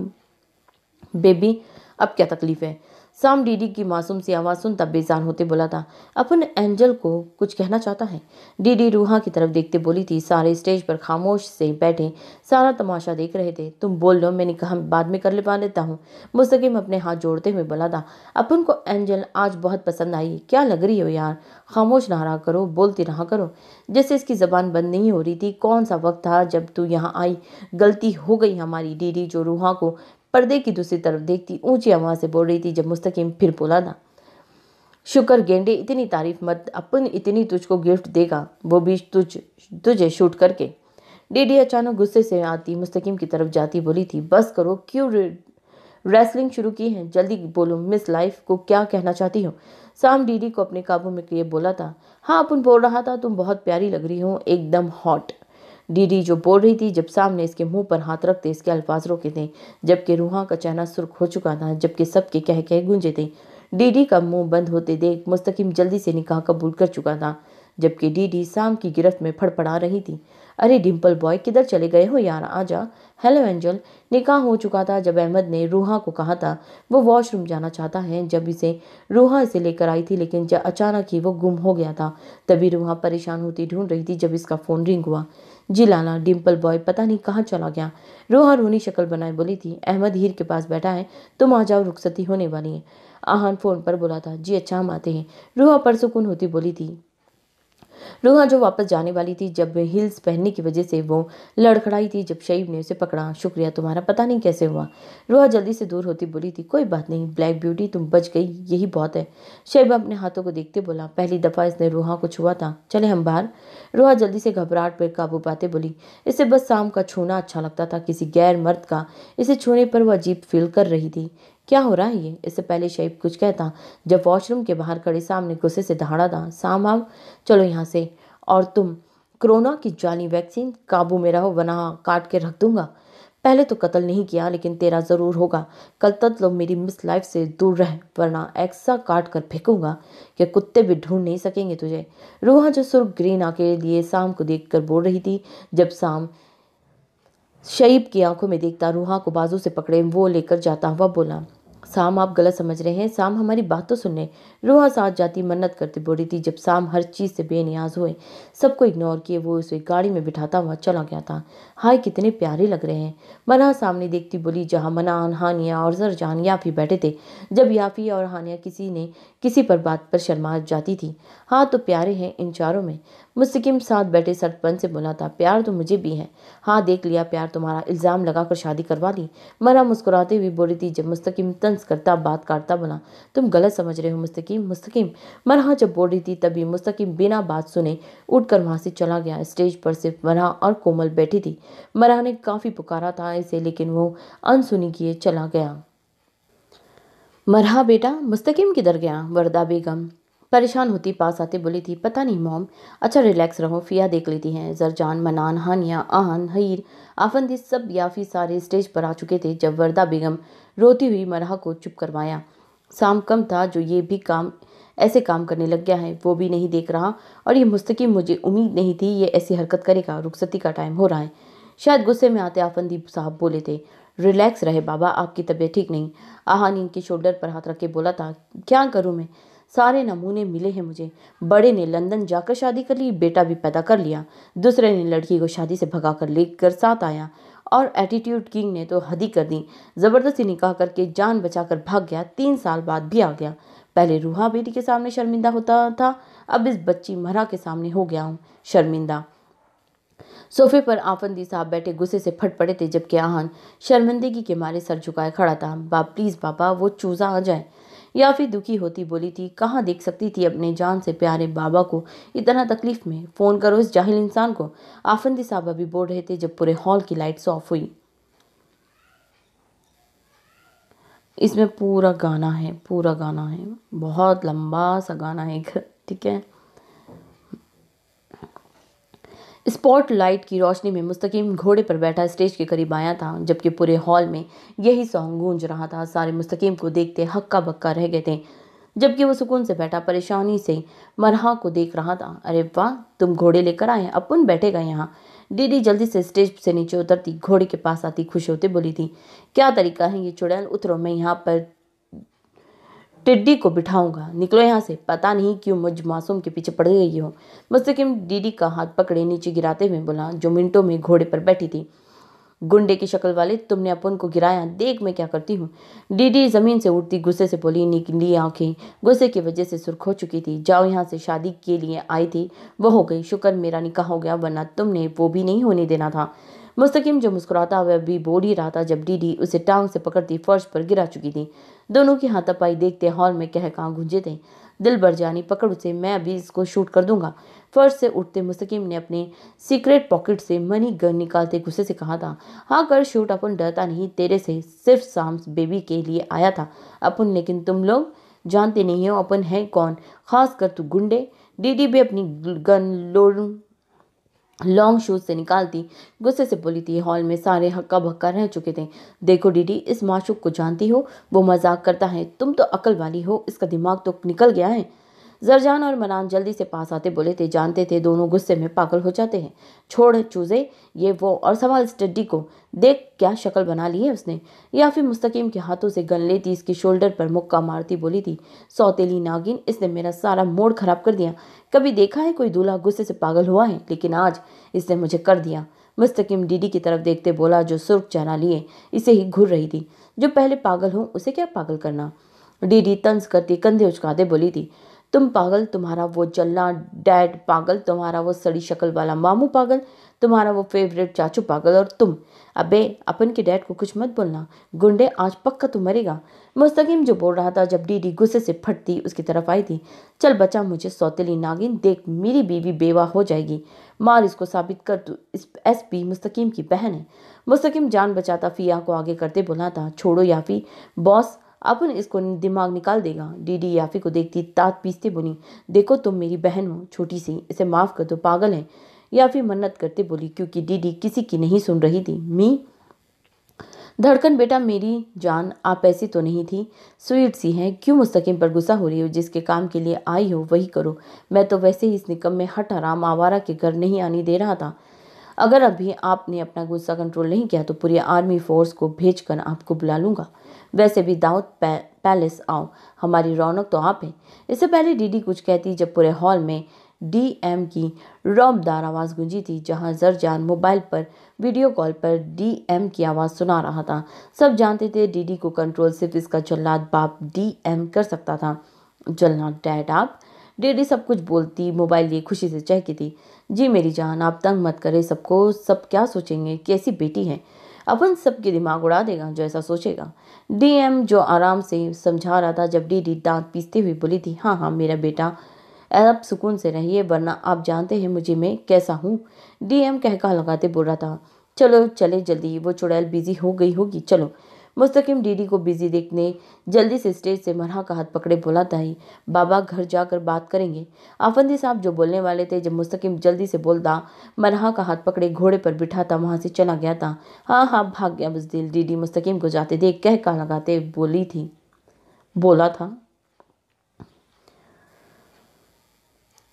बेबी अब क्या तकलीफ़ है साम डीडी की मासूम सी आवाज़ सुन तब बेजान होते बोला था अपन एंजल को कुछ कहना चाहता है डीडी रूहा की तरफ देखते बोली थी सारे स्टेज पर खामोश से बैठे सारा तमाशा देख रहे थे तुम बोल लो मैंने कहा बाद में कर ले पा लेता हूँ मुस्तकिम अपने हाथ जोड़ते हुए बोला था अपन को एंजल आज बहुत पसंद आई क्या लग रही हो यार खामोश ना रहा करो बोलती रहा करो जैसे इसकी ज़बान बंद नहीं हो रही थी कौन सा वक्त था जब तू यहाँ आई गलती हो गई हमारी डीडी जो रूहा को पर्दे की दूसरी तरफ देखती ऊंची आवाज़ से बोल रही थी जब मुस्तकीम फिर बोला था शुक्र गेंडे इतनी तारीफ मत अपन इतनी तुझको गिफ्ट देगा वो भी तुझ तुझे शूट करके डीडी अचानक गुस्से से आती मुस्तकीम की तरफ जाती बोली थी बस करो क्यों रेसलिंग शुरू की है जल्दी बोलो मिस लाइफ को क्या कहना चाहती हो साम डीडी को अपने काबू में किए बोला था हाँ अपन बोल रहा था तुम बहुत प्यारी लग रही हो एकदम हॉट डीडी जो बोल रही थी जब सामने इसके मुंह पर हाथ रखते इसके अल्फाज रोके थे जबकि रूहा का चेहरा सुर्ख हो चुका था जबकि सबके कह कह गूंजे थे डीडी का मुंह बंद होते देख मुस्तकिम जल्दी से निकाह कबूल कर चुका था जबकि डीडी शाम की गिरफ्त में फड़फड़ा रही थी अरे डिम्पल बॉय किधर चले गए हो यार आजा हेलो एंजल निकाह हो चुका था जब अहमद ने रूहा को कहा था वो वॉशरूम जाना चाहता है जब इसे रूहा इसे लेकर आई थी लेकिन जब अचानक ही वो गुम हो गया था तभी रूहा परेशान होती ढूंढ रही थी जब इसका फ़ोन रिंग हुआ जी लाला डिम्पल बॉय पता नहीं कहाँ चला गया रोहा रोनी शक्ल बनाए बोली थी अहमद हीर के पास बैठा है तुम आ जाओ रुखसती होने वाली है आहान फ़ोन पर बोला था जी अच्छा हम आते हैं रोहा पर सुकून होती बोली थी रूहा जो वापस जाने वाली थी जब हिल्स पहनने की वजह से वो लड़खड़ाई थी जब शईब ने उसे पकड़ा शुक्रिया तुम्हारा पता नहीं कैसे हुआ रूहा जल्दी से दूर होती बोली थी कोई बात नहीं ब्लैक ब्यूटी तुम बच गई यही बहुत है शईब अपने हाथों को देखते बोला पहली दफ़ा इसने रूहा को छुआ था चले हम बाहर रूहा जल्दी से घबराहट पर काबू पाते बोली इसे बस शाम का छूना अच्छा लगता था किसी गैर मर्द का इसे छूने पर वह अजीब फील कर रही थी क्या हो रहा है ये इससे पहले शैब कुछ कहता जब वॉशरूम के बाहर खड़े सामने गुस्से से दहाड़ा साम आम चलो यहाँ से और तुम कोरोना की जाली वैक्सीन काबू में रहो वना काट के रख दूंगा पहले तो कत्ल नहीं किया लेकिन तेरा ज़रूर होगा कल तक लोग तो मेरी मिस लाइफ से दूर रह वरना ऐसा काट कर फेंकूंगा कि कुत्ते भी ढूंढ नहीं सकेंगे तुझे रूहा जो सुर्ख ग्रीन आके लिए शाम को देख कर बोल रही थी जब शाम शईब की आंखों में देखता रूहा को बाजू से पकड़े वो लेकर जाता हुआ बोला साम आप गलत समझ रहे हैं साम हमारी बात तो सुनने रोहा साथ जाती मन्नत करते बोरी थी जब साम हर चीज़ से बेनियाज हुए सबको इग्नोर किए वो उसे गाड़ी में बिठाता हुआ चला गया था हाय कितने प्यारे लग रहे हैं मना सामने देखती बोली जहाँ मनान हानिया और जर या याफ़ी बैठे थे जब याफ़ी और हानिया किसी ने किसी पर बात पर शर्मा जाती थी हाँ तो प्यारे हैं इन चारों में मुझसे किम साथ बैठे सरपंच से बोला था प्यार तो मुझे भी है हाँ देख लिया प्यार तुम्हारा इल्ज़ाम लगाकर शादी करवा दी मरा मुस्कुराते हुए बोली थी जब मुस्तकिम तंस करता बात काटता बोला तुम गलत समझ रहे हो मुस्तकिम मुस्तकिम मरहा जब बोल रही थी तभी मुस्तकिम बिना बात सुने उठकर वहाँ से चला गया स्टेज पर सिर्फ मरहा और कोमल बैठी थी मरहा ने काफ़ी पुकारा था इसे लेकिन वो अनसुनी किए चला गया मरहा बेटा मुस्तकिम किधर गया वरदा बेगम परेशान होती पास आते बोली थी पता नहीं मॉम अच्छा रिलैक्स रहो फ़िया देख लेती हैं जरजान मनान हानिया आहन हीर आफंदी सब याफी सारे स्टेज पर आ चुके थे जब वर्दा बेगम रोती हुई मराह को चुप करवाया शाम कम था जो ये भी काम ऐसे काम करने लग गया है वो भी नहीं देख रहा और ये मुस्तकिम मुझे उम्मीद नहीं थी ये ऐसी हरकत करेगा रुखसती का टाइम हो रहा है शायद गुस्से में आते आफंदी साहब बोले थे रिलैक्स रहे बाबा आपकी तबीयत ठीक नहीं आहान इनके शोल्डर पर हाथ रख के बोला था क्या करूँ मैं सारे नमूने मिले हैं मुझे बड़े ने लंदन जाकर शादी कर ली बेटा भी पैदा कर लिया दूसरे ने लड़की को शादी से भगा कर लेकर साथ आया और एटीट्यूड किंग ने तो हदी कर दी ज़बरदस्ती निकाह करके जान बचाकर भाग गया तीन साल बाद भी आ गया पहले रूहा बेटी के सामने शर्मिंदा होता था अब इस बच्ची मरा के सामने हो गया हूँ शर्मिंदा सोफे पर आफंदी साहब बैठे गुस्से से फट पड़े थे जबकि आहन शर्मिंदगी के मारे सर झुकाए खड़ा था बाप प्लीज़ बाबा वो चूज़ा आ जाए या फिर दुखी होती बोली थी कहाँ देख सकती थी अपने जान से प्यारे बाबा को इतना तकलीफ में फ़ोन करो इस जाहिल इंसान को आफंदी साहब अभी बोल रहे थे जब पूरे हॉल की लाइट्स ऑफ हुई इसमें पूरा गाना है पूरा गाना है बहुत लंबा सा गाना है एक ठीक है स्पॉट लाइट की रोशनी में मुस्तकीम घोड़े पर बैठा स्टेज के करीब आया था जबकि पूरे हॉल में यही सॉन्ग गूंज रहा था सारे मुस्तकीम को देखते हक्का बक्का रह गए थे जबकि वो सुकून से बैठा परेशानी से मरहा को देख रहा था अरे वाह तुम घोड़े लेकर आए अपन बैठेगा यहाँ डीडी जल्दी से स्टेज से नीचे उतरती घोड़े के पास आती खुश होते बोली थी क्या तरीका है ये चुड़ैल उतरो मैं यहाँ पर टिड्डी को बिठाऊंगा निकलो यहाँ से पता नहीं क्यों मुझ मासूम के पीछे पड़ गई हो मुस्तकिम डीडी का हाथ पकड़े नीचे गिराते हुए बोला जो मिनटों में घोड़े पर बैठी थी गुंडे की शक्ल वाले तुमने अपन को गिराया देख मैं क्या करती हूँ डीडी जमीन से उठती गुस्से से बोली निकली आंखें गुस्से की वजह से सुर्ख हो चुकी थी जाओ यहाँ से शादी के लिए आई थी वो हो गई शुक्र मेरा निकाह हो गया वरना तुमने वो भी नहीं होने देना था मुस्तकिम जो मुस्कुराता हुआ भी बोल ही रहा था जब डीडी उसे टांग से पकड़ती फर्श पर गिरा चुकी थी दोनों की हाथापाई देखते हॉल में कह कहाँ गूंजे थे दिल भर जानी पकड़ उसे मैं अभी इसको शूट कर दूंगा फर्श से उठते मुस्तकीम ने अपने सीक्रेट पॉकेट से मनी गन निकालते गुस्से से कहा था हाँ कर शूट अपन डरता नहीं तेरे से सिर्फ साम्स बेबी के लिए आया था अपन लेकिन तुम लोग जानते नहीं हो अपन है कौन खास कर तू गुंडे डीडी भी अपनी गन लोड लॉन्ग शूज से निकालती गुस्से से बोली थी हॉल में सारे हक्का भक्का रह चुके थे देखो डीडी इस माशूक को जानती हो वो मजाक करता है तुम तो अकल वाली हो इसका दिमाग तो निकल गया है जरजान और मनान जल्दी से पास आते बोले थे जानते थे दोनों गुस्से में पागल हो जाते हैं छोड़ चूजे ये वो और सवाल स्टडी को देख क्या शक्ल बना ली है उसने या फिर मुस्तकीम के हाथों से गन लेती इसकी शोल्डर पर मुक्का मारती बोली थी सौतेली नागिन इसने मेरा सारा मोड़ खराब कर दिया कभी देखा है कोई दूल्हा गुस्से से पागल हुआ है लेकिन आज इसने मुझे कर दिया मुस्तकीम डीडी की तरफ देखते बोला जो सुर्ख चना लिए इसे ही घूर रही थी जो पहले पागल हो उसे क्या पागल करना डीडी तंज करती कंधे उचकाते बोली थी तुम पागल तुम्हारा वो जलना डैड पागल तुम्हारा वो सड़ी शक्ल वाला मामू पागल तुम्हारा वो फेवरेट चाचू पागल और तुम अबे अपन के डैड को कुछ मत बोलना गुंडे आज पक्का तू मरेगा मुस्तकीम जो बोल रहा था जब डीडी गुस्से से फटती उसकी तरफ आई थी चल बचा मुझे सौतेली नागिन देख मेरी बीवी बेवा हो जाएगी मार इसको साबित कर तू इस एस पी मुस्तकीम की बहन है मुस्तकीम जान बचाता फिया को आगे करते बोला था छोड़ो याफी बॉस अपन इसको दिमाग निकाल देगा डीडी याफी को देखती तात पीसते बोली देखो तुम मेरी बहन हो छोटी सी इसे माफ़ कर दो पागल है याफी मन्नत करते बोली क्योंकि डीडी किसी की नहीं सुन रही थी मी धड़कन बेटा मेरी जान आप ऐसी तो नहीं थी स्वीट सी है क्यों मुस्तकिम पर गुस्सा हो रही हो जिसके काम के लिए आई हो वही करो मैं तो वैसे ही इस निकम में हट आराम आवारा के घर नहीं आने दे रहा था अगर अभी आपने अपना गुस्सा कंट्रोल नहीं किया तो पूरी आर्मी फोर्स को भेज कर आपको बुला लूँगा वैसे भी दाऊद पैलेस आओ हमारी रौनक तो आप है इससे पहले डीडी कुछ कहती जब पूरे हॉल में डीएम की रौबदार आवाज़ गूंजी थी जहां जरजान मोबाइल पर वीडियो कॉल पर डीएम की आवाज़ सुना रहा था सब जानते थे डीडी को कंट्रोल सिर्फ इसका जल्लाद बाप डीएम कर सकता था जल्लाद डैड आप डीडी सब कुछ बोलती मोबाइल लिए खुशी से चहकी थी जी मेरी जान आप तंग मत करें सबको सब क्या सोचेंगे कैसी बेटी है अपन सबके दिमाग उड़ा देगा जो ऐसा सोचेगा डीएम जो आराम से समझा रहा था जब डीडी दांत पीसते हुए बोली थी हाँ हाँ मेरा बेटा अब सुकून से रहिए वरना आप जानते हैं मुझे मैं कैसा हूँ डीएम कहका लगाते बोल रहा था चलो चले जल्दी वो चुड़ैल बिजी हो गई होगी चलो मुस्तकिम डीडी को बिजी देखने जल्दी से स्टेज से मरहा का हाथ पकड़े बोला ताई बाबा घर जाकर बात करेंगे आफंदी साहब जो बोलने वाले थे जब मुस्तकिम जल्दी से बोलता मरहा का हाथ पकड़े घोड़े पर बिठा था वहाँ से चला गया था हाँ हाँ भाग गया बुजदिल डीडी मुस्तकिम को जाते देख कह का लगाते बोली थी बोला था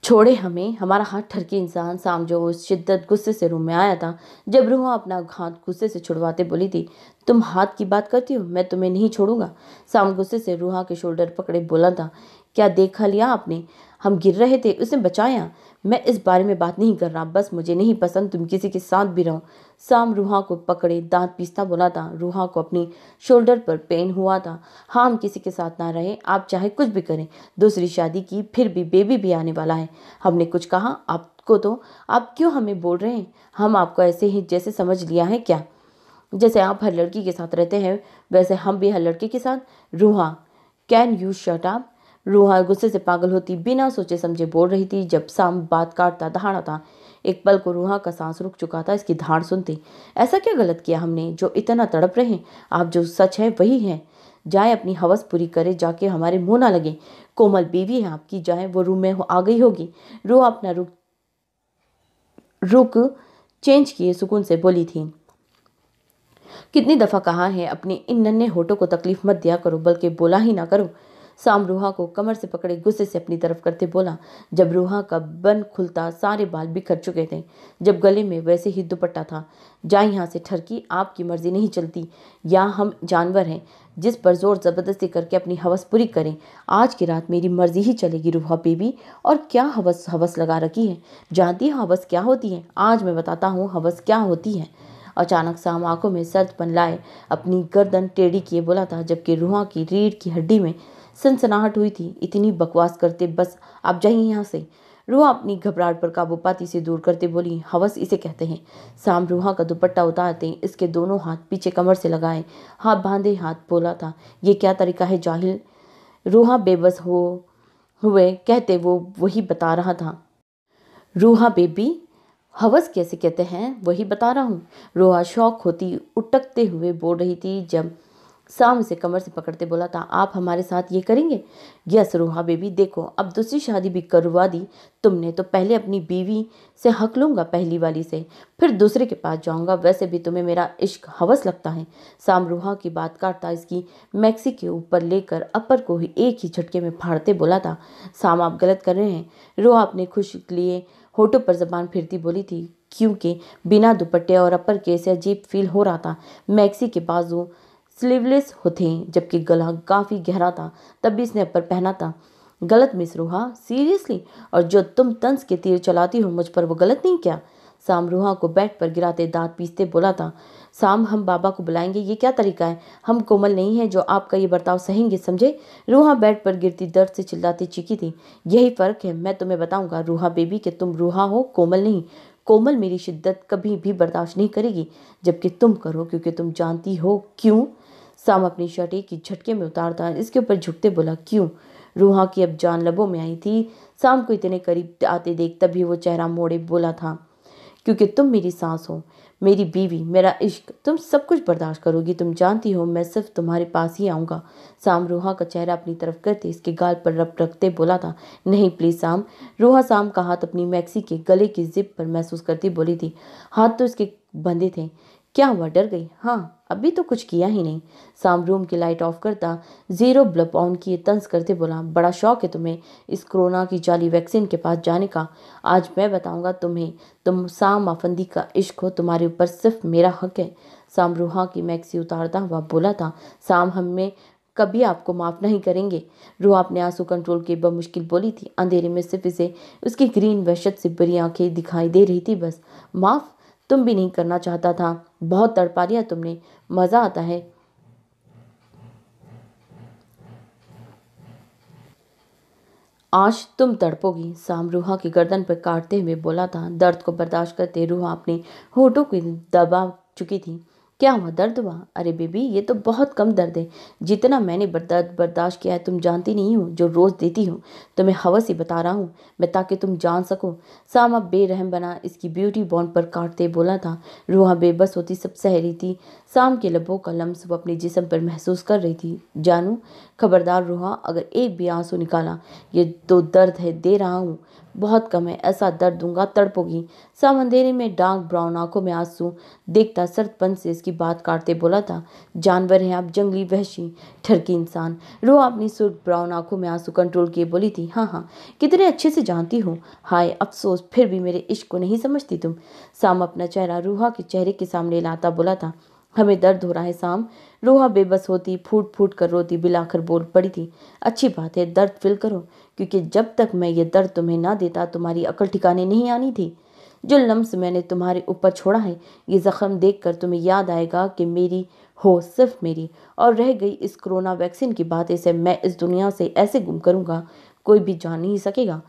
छोड़े हमें हमारा हाथ ठरकी इंसान जो उस शिद्दत गुस्से से रूम में आया था जब रूह अपना हाथ गुस्से से छुड़वाते बोली थी तुम हाथ की बात करती हो मैं तुम्हें नहीं छोड़ूंगा साम गुस्से से रूहा के शोल्डर पकड़े बोला था क्या देखा लिया आपने हम गिर रहे थे उसने बचाया मैं इस बारे में बात नहीं कर रहा बस मुझे नहीं पसंद तुम किसी के साथ भी रहो साम रूहा को पकड़े दांत पीसता बोला था रूहा को अपनी शोल्डर पर पेन हुआ था हाँ हम किसी के साथ ना रहे आप चाहे कुछ भी करें दूसरी शादी की फिर भी बेबी भी आने वाला है हमने कुछ कहा आपको तो आप क्यों हमें बोल रहे हैं हम आपको ऐसे ही जैसे समझ लिया है क्या जैसे आप हर लड़की के साथ रहते हैं वैसे हम भी हर लड़के के साथ रूहा कैन यू शट आप रूहा गुस्से से पागल होती बिना सोचे समझे बोल रही थी जब शाम बात काटता दहाड़ा था एक पल को रूहा का सांस रुक चुका था इसकी धाड़ सुनते ऐसा क्या गलत किया हमने जो इतना तड़प रहे आप जो सच है वही है जाए अपनी हवस पूरी करे जाके हमारे मुंह ना लगे कोमल बीवी है आपकी जाए वो रूम में आ गई होगी रूह अपना रुक रुक चेंज किए सुकून से बोली थी कितनी दफ़ा कहा है अपने इन नन्हे होठों को तकलीफ मत दिया करो बल्कि बोला ही ना करो साम रूहा को कमर से पकड़े गुस्से से अपनी तरफ करते बोला जब रूहा का बन खुलता सारे बाल बिखर चुके थे जब गले में वैसे ही दुपट्टा था जा यहाँ से ठरकी आपकी मर्जी नहीं चलती या हम जानवर हैं जिस पर जोर ज़बरदस्ती करके अपनी हवस पूरी करें आज की रात मेरी मर्जी ही चलेगी रूहा बेबी और क्या हवस हवस लगा रखी है जानती है हवस क्या होती है आज मैं बताता हूँ हवस क्या होती है अचानक शाम आंखों में सर्द पन लाए अपनी गर्दन टेढ़ी किए बोला था जबकि रूहा की रीढ़ की हड्डी में सनसनाहट हुई थी इतनी बकवास करते बस आप जाइए यहाँ से रूहा अपनी घबराहट पर काबू पाती से दूर करते बोली हवस इसे कहते हैं शाम रूहा का दुपट्टा उतारते इसके दोनों हाथ पीछे कमर से लगाए हाथ बांधे हाथ बोला था ये क्या तरीका है जाहिल रूहा बेबस हो हुए कहते वो वही बता रहा था रूहा बेबी हवस कैसे कहते हैं वही बता रहा हूँ रोहा शौक होती उटकते हुए बोल रही थी जब शाम से कमर से पकड़ते बोला था आप हमारे साथ ये करेंगे यस रोहा बेबी देखो अब दूसरी शादी भी करवा दी तुमने तो पहले अपनी बीवी से हक लूँगा पहली वाली से फिर दूसरे के पास जाऊँगा वैसे भी तुम्हें मेरा इश्क हवस लगता है शाम रोहा की बात काटता इसकी मैक्सी के ऊपर लेकर अपर को ही एक ही झटके में फाड़ते बोला था शाम आप गलत कर रहे हैं रोहा अपने खुश लिए होठों पर जबान फिरती बोली थी क्योंकि बिना दुपट्टे और अपर से अजीब फील हो रहा था मैक्सी के बाजू स्लीवलेस होते जबकि गला काफ़ी गहरा था तब भी इसने अपर पहना था गलत मिस रूहा सीरियसली और जो तुम तंस के तीर चलाती हो मुझ पर वो गलत नहीं क्या शाम रूहा को बेड पर गिराते दांत पीसते बोला था शाम हम बाबा को बुलाएंगे ये क्या तरीका है हम कोमल नहीं है जो आपका ये बर्ताव सहेंगे समझे रूहा बेड पर गिरती दर्द से चिल्लाती चीखी थी यही फ़र्क है मैं तुम्हें बताऊंगा रूहा बेबी के तुम रूहा हो कोमल नहीं कोमल मेरी शिद्दत कभी भी बर्दाश्त नहीं करेगी जबकि तुम करो क्योंकि तुम जानती हो क्यों साम अपनी शर्ट एक झटके में उतारता इसके ऊपर झुकते बोला क्यों रूहा की अब जान लबों में आई थी शाम को इतने करीब आते देख तभी वो चेहरा मोड़े बोला था क्योंकि तुम मेरी सांस हो मेरी बीवी मेरा इश्क तुम सब कुछ बर्दाश्त करोगी तुम जानती हो मैं सिर्फ तुम्हारे पास ही आऊँगा शाम रोहा का चेहरा अपनी तरफ करते इसके गाल पर रब रखते बोला था नहीं प्लीज़ शाम रोहा शाम का हाथ अपनी मैक्सी के गले की जिप पर महसूस करती बोली थी हाथ तो इसके बंधे थे क्या हुआ डर गई हाँ अभी तो कुछ किया ही नहीं साम रूम की लाइट ऑफ करता जीरो ब्लब ऑन किए तंज करते बोला बड़ा शौक है तुम्हें इस कोरोना की जाली वैक्सीन के पास जाने का आज मैं बताऊंगा तुम्हें तुम साम आफंदी का इश्क हो तुम्हारे ऊपर सिर्फ मेरा हक है साम रूहा की मैक्सी उतारता हुआ बोला था साम हमें कभी आपको माफ़ नहीं करेंगे रूह अपने आंसू कंट्रोल के बमुश्किल बोली थी अंधेरे में सिर्फ इसे उसकी ग्रीन वहशत से बुरी आंखें दिखाई दे रही थी बस माफ़ तुम भी नहीं करना चाहता था बहुत तड़पा लिया तुमने मज़ा आता है आज तुम तड़पोगी साम रूहा की गर्दन पर काटते हुए बोला था दर्द को बर्दाश्त करते रूहा अपने होठों की दबा चुकी थी क्या हुआ दर्द हुआ अरे बेबी ये तो बहुत कम दर्द है जितना मैंने दर्द बर्दाश्त किया है तुम जानती नहीं हो जो रोज़ देती हूँ तो मैं हवस ही बता रहा हूँ मैं ताकि तुम जान सको सामा बेरहम बना इसकी ब्यूटी बॉन्ड पर काटते बोला था रूहा बेबस होती सब सह रही थी शाम के लबों का लम्स वो अपने जिसम पर महसूस कर रही थी जानू खबरदार रूहा अगर एक भी आंसू निकाला ये तो दर्द है दे रहा हूँ बहुत कम है ऐसा दर्द दूंगा तड़पोगी सब अंधेरे में डार्क ब्राउन आंखों में आंसू देखता सरपंच से इसकी बात काटते बोला था जानवर हैं आप जंगली वहशी ठरकी इंसान रो अपनी सुर्ख ब्राउन आंखों में आंसू कंट्रोल किए बोली थी हाँ हाँ कितने अच्छे से जानती हूँ हाय अफसोस फिर भी मेरे इश्क को नहीं समझती तुम शाम अपना चेहरा रूहा के चेहरे के सामने लाता बोला था हमें दर्द हो रहा है शाम रूहा बेबस होती फूट फूट कर रोती बिलाकर बोल पड़ी थी अच्छी बात है दर्द फील करो क्योंकि जब तक मैं ये दर्द तुम्हें ना देता तुम्हारी अकल ठिकाने नहीं आनी थी जो लम्स मैंने तुम्हारे ऊपर छोड़ा है ये ज़ख़म देखकर तुम्हें याद आएगा कि मेरी हो सिर्फ मेरी और रह गई इस कोरोना वैक्सीन की बात इसे मैं इस दुनिया से ऐसे गुम करूँगा कोई भी जान नहीं सकेगा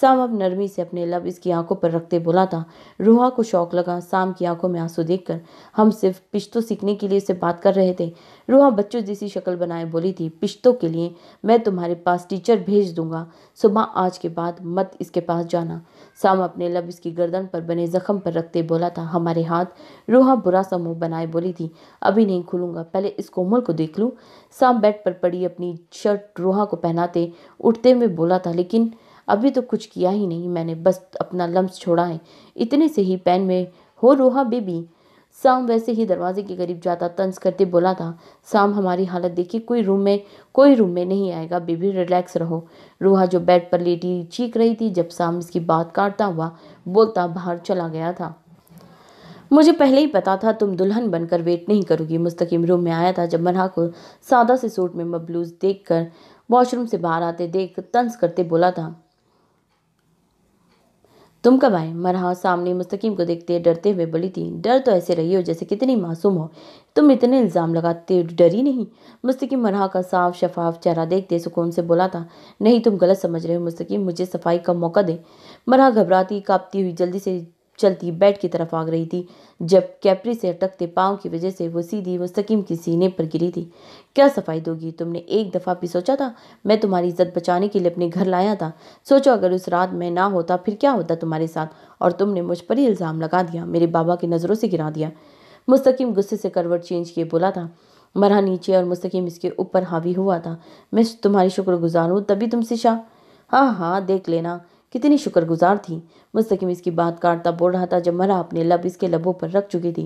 शाम अब नरमी से अपने लब इसकी आंखों पर रखते बोला था रूहा को शौक लगा शाम की आंखों में आंसू देखकर हम सिर्फ पिश्तो सीखने के लिए इसे बात कर रहे थे रूहा बच्चों जैसी शक्ल बनाए बोली थी पिश्तों के लिए मैं तुम्हारे पास टीचर भेज दूंगा सुबह आज के बाद मत इसके पास जाना साम अपने लब इसकी गर्दन पर बने जख्म पर रखते बोला था हमारे हाथ रूहा बुरा सा मुंह बनाए बोली थी अभी नहीं खुलूंगा पहले इस कोमल को देख लूँ साम बेड पर पड़ी अपनी शर्ट रूहा को पहनाते उठते हुए बोला था लेकिन अभी तो कुछ किया ही नहीं मैंने बस अपना लम्ब छोड़ा है इतने से ही पैन में हो रोहा बेबी शाम वैसे ही दरवाजे के करीब जाता तंज करते बोला था शाम हमारी हालत देखी कोई रूम में कोई रूम में नहीं आएगा बेबी रिलैक्स रहो रूहा जो बेड पर लेटी चीख रही थी जब शाम इसकी बात काटता हुआ बोलता बाहर चला गया था मुझे पहले ही पता था तुम दुल्हन बनकर वेट नहीं करोगी मुस्तकिम रूम में आया था जब मना को सादा से सूट में मबलूज देख कर वॉशरूम से बाहर आते देख तंज करते बोला था तुम कब आए मरहा सामने मुस्तकीम को देखते डरते हुए बोली थी डर तो ऐसे रही हो जैसे कितनी मासूम हो तुम इतने इल्ज़ाम लगाते डरी नहीं मुस्तकीम मरहा का साफ शफाफ चेहरा देखते सुकून से बोला था नहीं तुम गलत समझ रहे हो मुस्तकीम मुझे सफाई का मौका दे मरहा घबराती कांपती हुई जल्दी से चलती बेड की तरफ आग रही थी जब कैपरी से अटकते पाँव की वजह से वो सीधी मुस्तकीम के सीने पर गिरी थी क्या सफाई दोगी तुमने एक दफ़ा भी सोचा था मैं तुम्हारी इज्जत बचाने के लिए अपने घर लाया था सोचो अगर उस रात मैं ना होता फिर क्या होता तुम्हारे साथ और तुमने मुझ पर ही इल्ज़ाम लगा दिया मेरे बाबा की नज़रों से गिरा दिया मुस्तकीम गुस्से से करवट चेंज किए बोला था मरा नीचे और मुस्तकीम इसके ऊपर हावी हुआ था मैं तुम्हारी शुक्रगुजार हूँ तभी तुम सिशा हाँ हाँ देख लेना कितनी शुक्रगुजार थी मुस्तकिम इसकी बात काटता बोल रहा था जब मरा अपने लब इसके लबों पर रख चुकी थी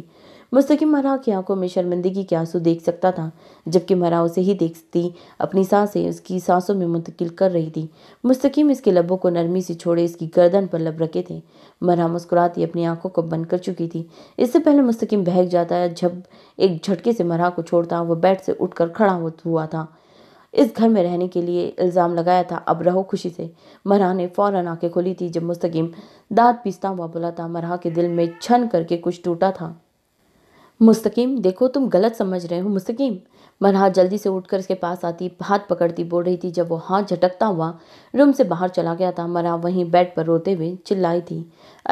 मुस्तकिम मरा की आंखों में शर्मिंदगी के आंसू देख सकता था जबकि मरा उसे ही देखती अपनी सांसें उसकी सांसों में मुंतकिल कर रही थी मुस्तकिम इसके लबों को नरमी से छोड़े इसकी गर्दन पर लब रखे थे मरा मुस्कुराती अपनी आंखों को बंद कर चुकी थी इससे पहले मुस्तकिम बहक जाता है जब एक झटके से मरा को छोड़ता वह बैठ से उठकर खड़ा हुआ था इस घर में रहने के लिए इल्ज़ाम लगाया था अब रहो खुशी से मरहा ने फ़ौरन आके खोली थी जब मुस्तकीम दाँत पीसता हुआ बोला था मरहा के दिल में छन करके कुछ टूटा था मुस्तकीम देखो तुम गलत समझ रहे हो मुस्तकीम मनहा जल्दी से उठकर उसके पास आती हाथ पकड़ती बोल रही थी जब वो हाथ झटकता हुआ रूम से बाहर चला गया था मरा वहीं बेड पर रोते हुए चिल्लाई थी